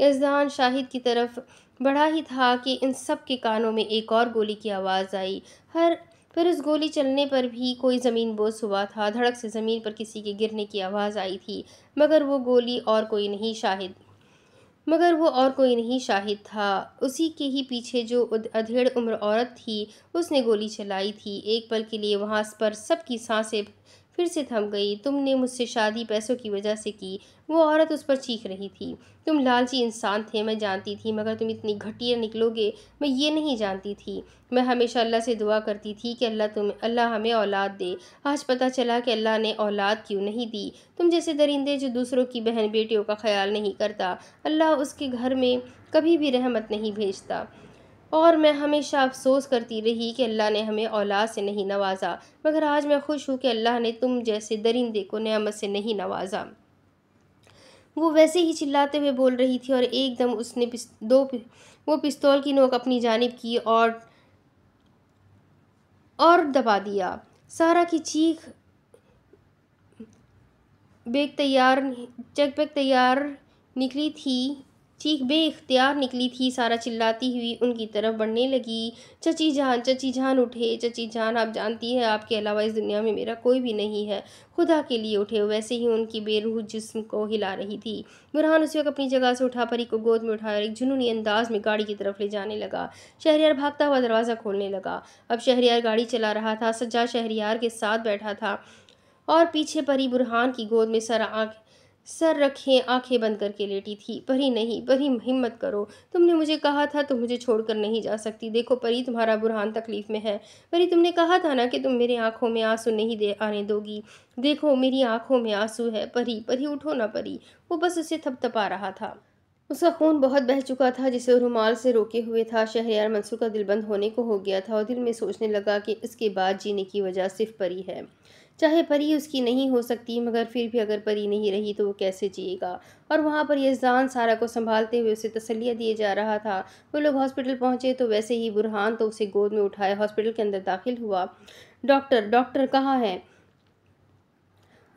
यजदान शाहिद की तरफ बड़ा ही था कि इन सब के कानों में एक और गोली की आवाज़ आई हर फिर उस गोली चलने पर भी कोई ज़मीन बोझ हुआ था धड़क से ज़मीन पर किसी के गिरने की आवाज़ आई थी मगर वो गोली और कोई नहीं शाहिद मगर वो और कोई नहीं शाहिद था उसी के ही पीछे जो अधेड़ उम्र औरत थी उसने गोली चलाई थी एक पल के लिए वहाँ पर सबकी सांसें फिर से थम गई तुमने मुझसे शादी पैसों की वजह से की वो औरत उस पर चीख रही थी तुम लालची इंसान थे मैं जानती थी मगर तुम इतनी घटिया निकलोगे मैं ये नहीं जानती थी मैं हमेशा अल्लाह से दुआ करती थी कि अल्लाह तुम अल्लाह हमें औलाद दे आज पता चला कि अल्लाह ने औलाद क्यों नहीं दी तुम जैसे दरिंदे जो दूसरों की बहन बेटियों का ख्याल नहीं करता अल्लाह उसके घर में कभी भी रहमत नहीं भेजता और मैं हमेशा अफसोस करती रही कि अल्लाह ने हमें औलाद से नहीं नवाजा मगर आज मैं खुश हूँ कि अल्लाह ने तुम जैसे दरिंदे को नमत से नहीं नवाजा वो वैसे ही चिल्लाते हुए बोल रही थी और एकदम उसने पिस, दो वो पिस्तौल की नोक अपनी जानब की और और दबा दिया सारा की चीख बेग तैयार चकपक तैयार निकली थी ठीक इख्तियार निकली थी सारा चिल्लाती हुई उनकी तरफ बढ़ने लगी चची जान चची जान उठे चची जान आप जानती है आपके अलावा इस दुनिया में मेरा कोई भी नहीं है खुदा के लिए उठे वैसे ही उनकी बेरूह जिस्म को हिला रही थी बुरहान उस वक्त अपनी जगह से उठा परी को गोद में उठाया एक जुनूनी अंदाज में गाड़ी की तरफ ले जाने लगा शहरियार भागता हुआ दरवाज़ा खोलने लगा अब शहरियार गाड़ी चला रहा था सज्जा शहरियार के साथ बैठा था और पीछे परी बुरहान की गोद में सारा आँख सर रखें आंखें बंद करके लेटी थी परी नहीं परी हिम्मत करो तुमने मुझे कहा था तुम तो मुझे छोड़कर नहीं जा सकती देखो परी तुम्हारा बुरहान तकलीफ़ में है परी तुमने कहा था ना कि तुम मेरे आँखों में आंसू नहीं दे आने दोगी देखो मेरी आँखों में आंसू है परी परी उठो ना परी वो बस उसे थपथपा रहा था उसका खून बहुत बह चुका था जिसे रुमाल से रोके हुए था शहरियार मंसूर का दिलबंद होने को हो गया था और दिल में सोचने लगा कि इसके बाद जीने की वजह सिर्फ परी है चाहे परी उसकी नहीं हो सकती मगर फिर भी अगर परी नहीं रही तो वो कैसे जिएगा और वहाँ पर यजदान सारा को संभालते हुए उसे तसलिया दिए जा रहा था वो लोग हॉस्पिटल पहुँचे तो वैसे ही बुरहान तो उसे गोद में उठाए हॉस्पिटल के अंदर दाखिल हुआ डॉक्टर डॉक्टर कहाँ है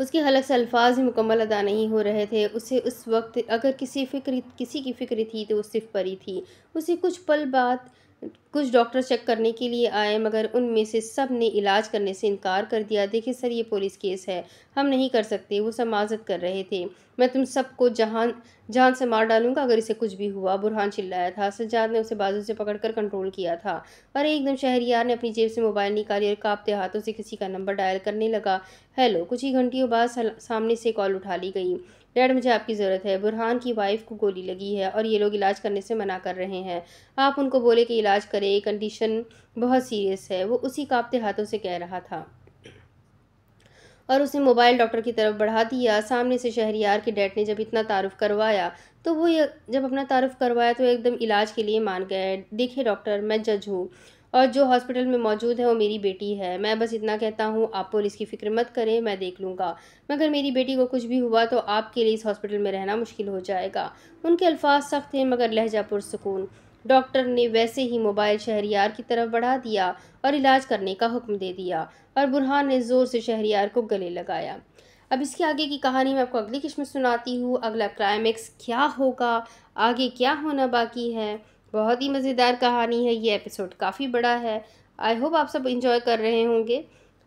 उसके हलक से अल्फाज ही मुकम्मल अदा नहीं हो रहे थे उसे उस वक्त अगर किसी फिक्र किसी की फ़िक्र थी तो वो सिर्फ परी थी उसे कुछ पल बाद कुछ डॉक्टर चेक करने के लिए आए मगर उनमें से सब ने इलाज करने से इनकार कर दिया देखिए सर ये पुलिस केस है हम नहीं कर सकते वो समाजत कर रहे थे मैं तुम सबको जहान जान से मार डालूंगा अगर इसे कुछ भी हुआ बुरहान चिल्लाया था सज्जाद ने उसे बाजू से पकड़कर कंट्रोल किया था पर एकदम शहरियार ने अपनी जेब से मोबाइल निकाली और कांपते हाथों से किसी का नंबर डायल करने लगा हेलो कुछ ही घंटियों बाद सामने से कॉल उठा ली गई डैड मुझे आपकी ज़रूरत है बुरहान की वाइफ को गोली लगी है और ये लोग इलाज करने से मना कर रहे हैं आप उनको बोले कि इलाज करें कंडीशन बहुत सीरियस है वो उसी कांपते हाथों से कह रहा था और उसने मोबाइल डॉक्टर की तरफ बढ़ा दिया सामने से शहरियार के डैड ने जब इतना तारुफ करवाया तो वो जब अपना तारुफ करवाया तो एकदम इलाज के लिए मान गए देखिए डॉक्टर मैं जज हूँ और जो हॉस्पिटल में मौजूद है वो मेरी बेटी है मैं बस इतना कहता हूँ आप पुलिस की फ़िक्र मत करें मैं देख लूँगा मगर मेरी बेटी को कुछ भी हुआ तो आपके लिए इस हॉस्पिटल में रहना मुश्किल हो जाएगा उनके अल्फाज सख्त हैं मगर लहजा पुरसकून डॉक्टर ने वैसे ही मोबाइल शहरियार की तरफ बढ़ा दिया और इलाज करने का हुक्म दे दिया और बुरहान ने ज़ोर से शहरियार को गले लगाया अब इसके आगे की कहानी मैं आपको अगली किस्म सुनाती हूँ अगला क्लाइमेक्स क्या होगा आगे क्या होना बाकी है बहुत ही मज़ेदार कहानी है ये एपिसोड काफ़ी बड़ा है आई होप आप सब इंजॉय कर रहे होंगे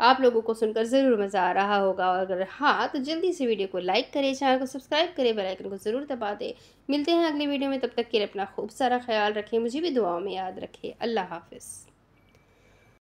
आप लोगों को सुनकर ज़रूर मज़ा आ रहा होगा और अगर हाँ तो जल्दी से वीडियो को लाइक करें चैनल को सब्सक्राइब करें बेल आइकन को ज़रूर दबा दें मिलते हैं अगले वीडियो में तब तक के लिए अपना खूब सारा ख्याल रखें मुझे भी दुआओं में याद रखें अल्लाह हाफिज़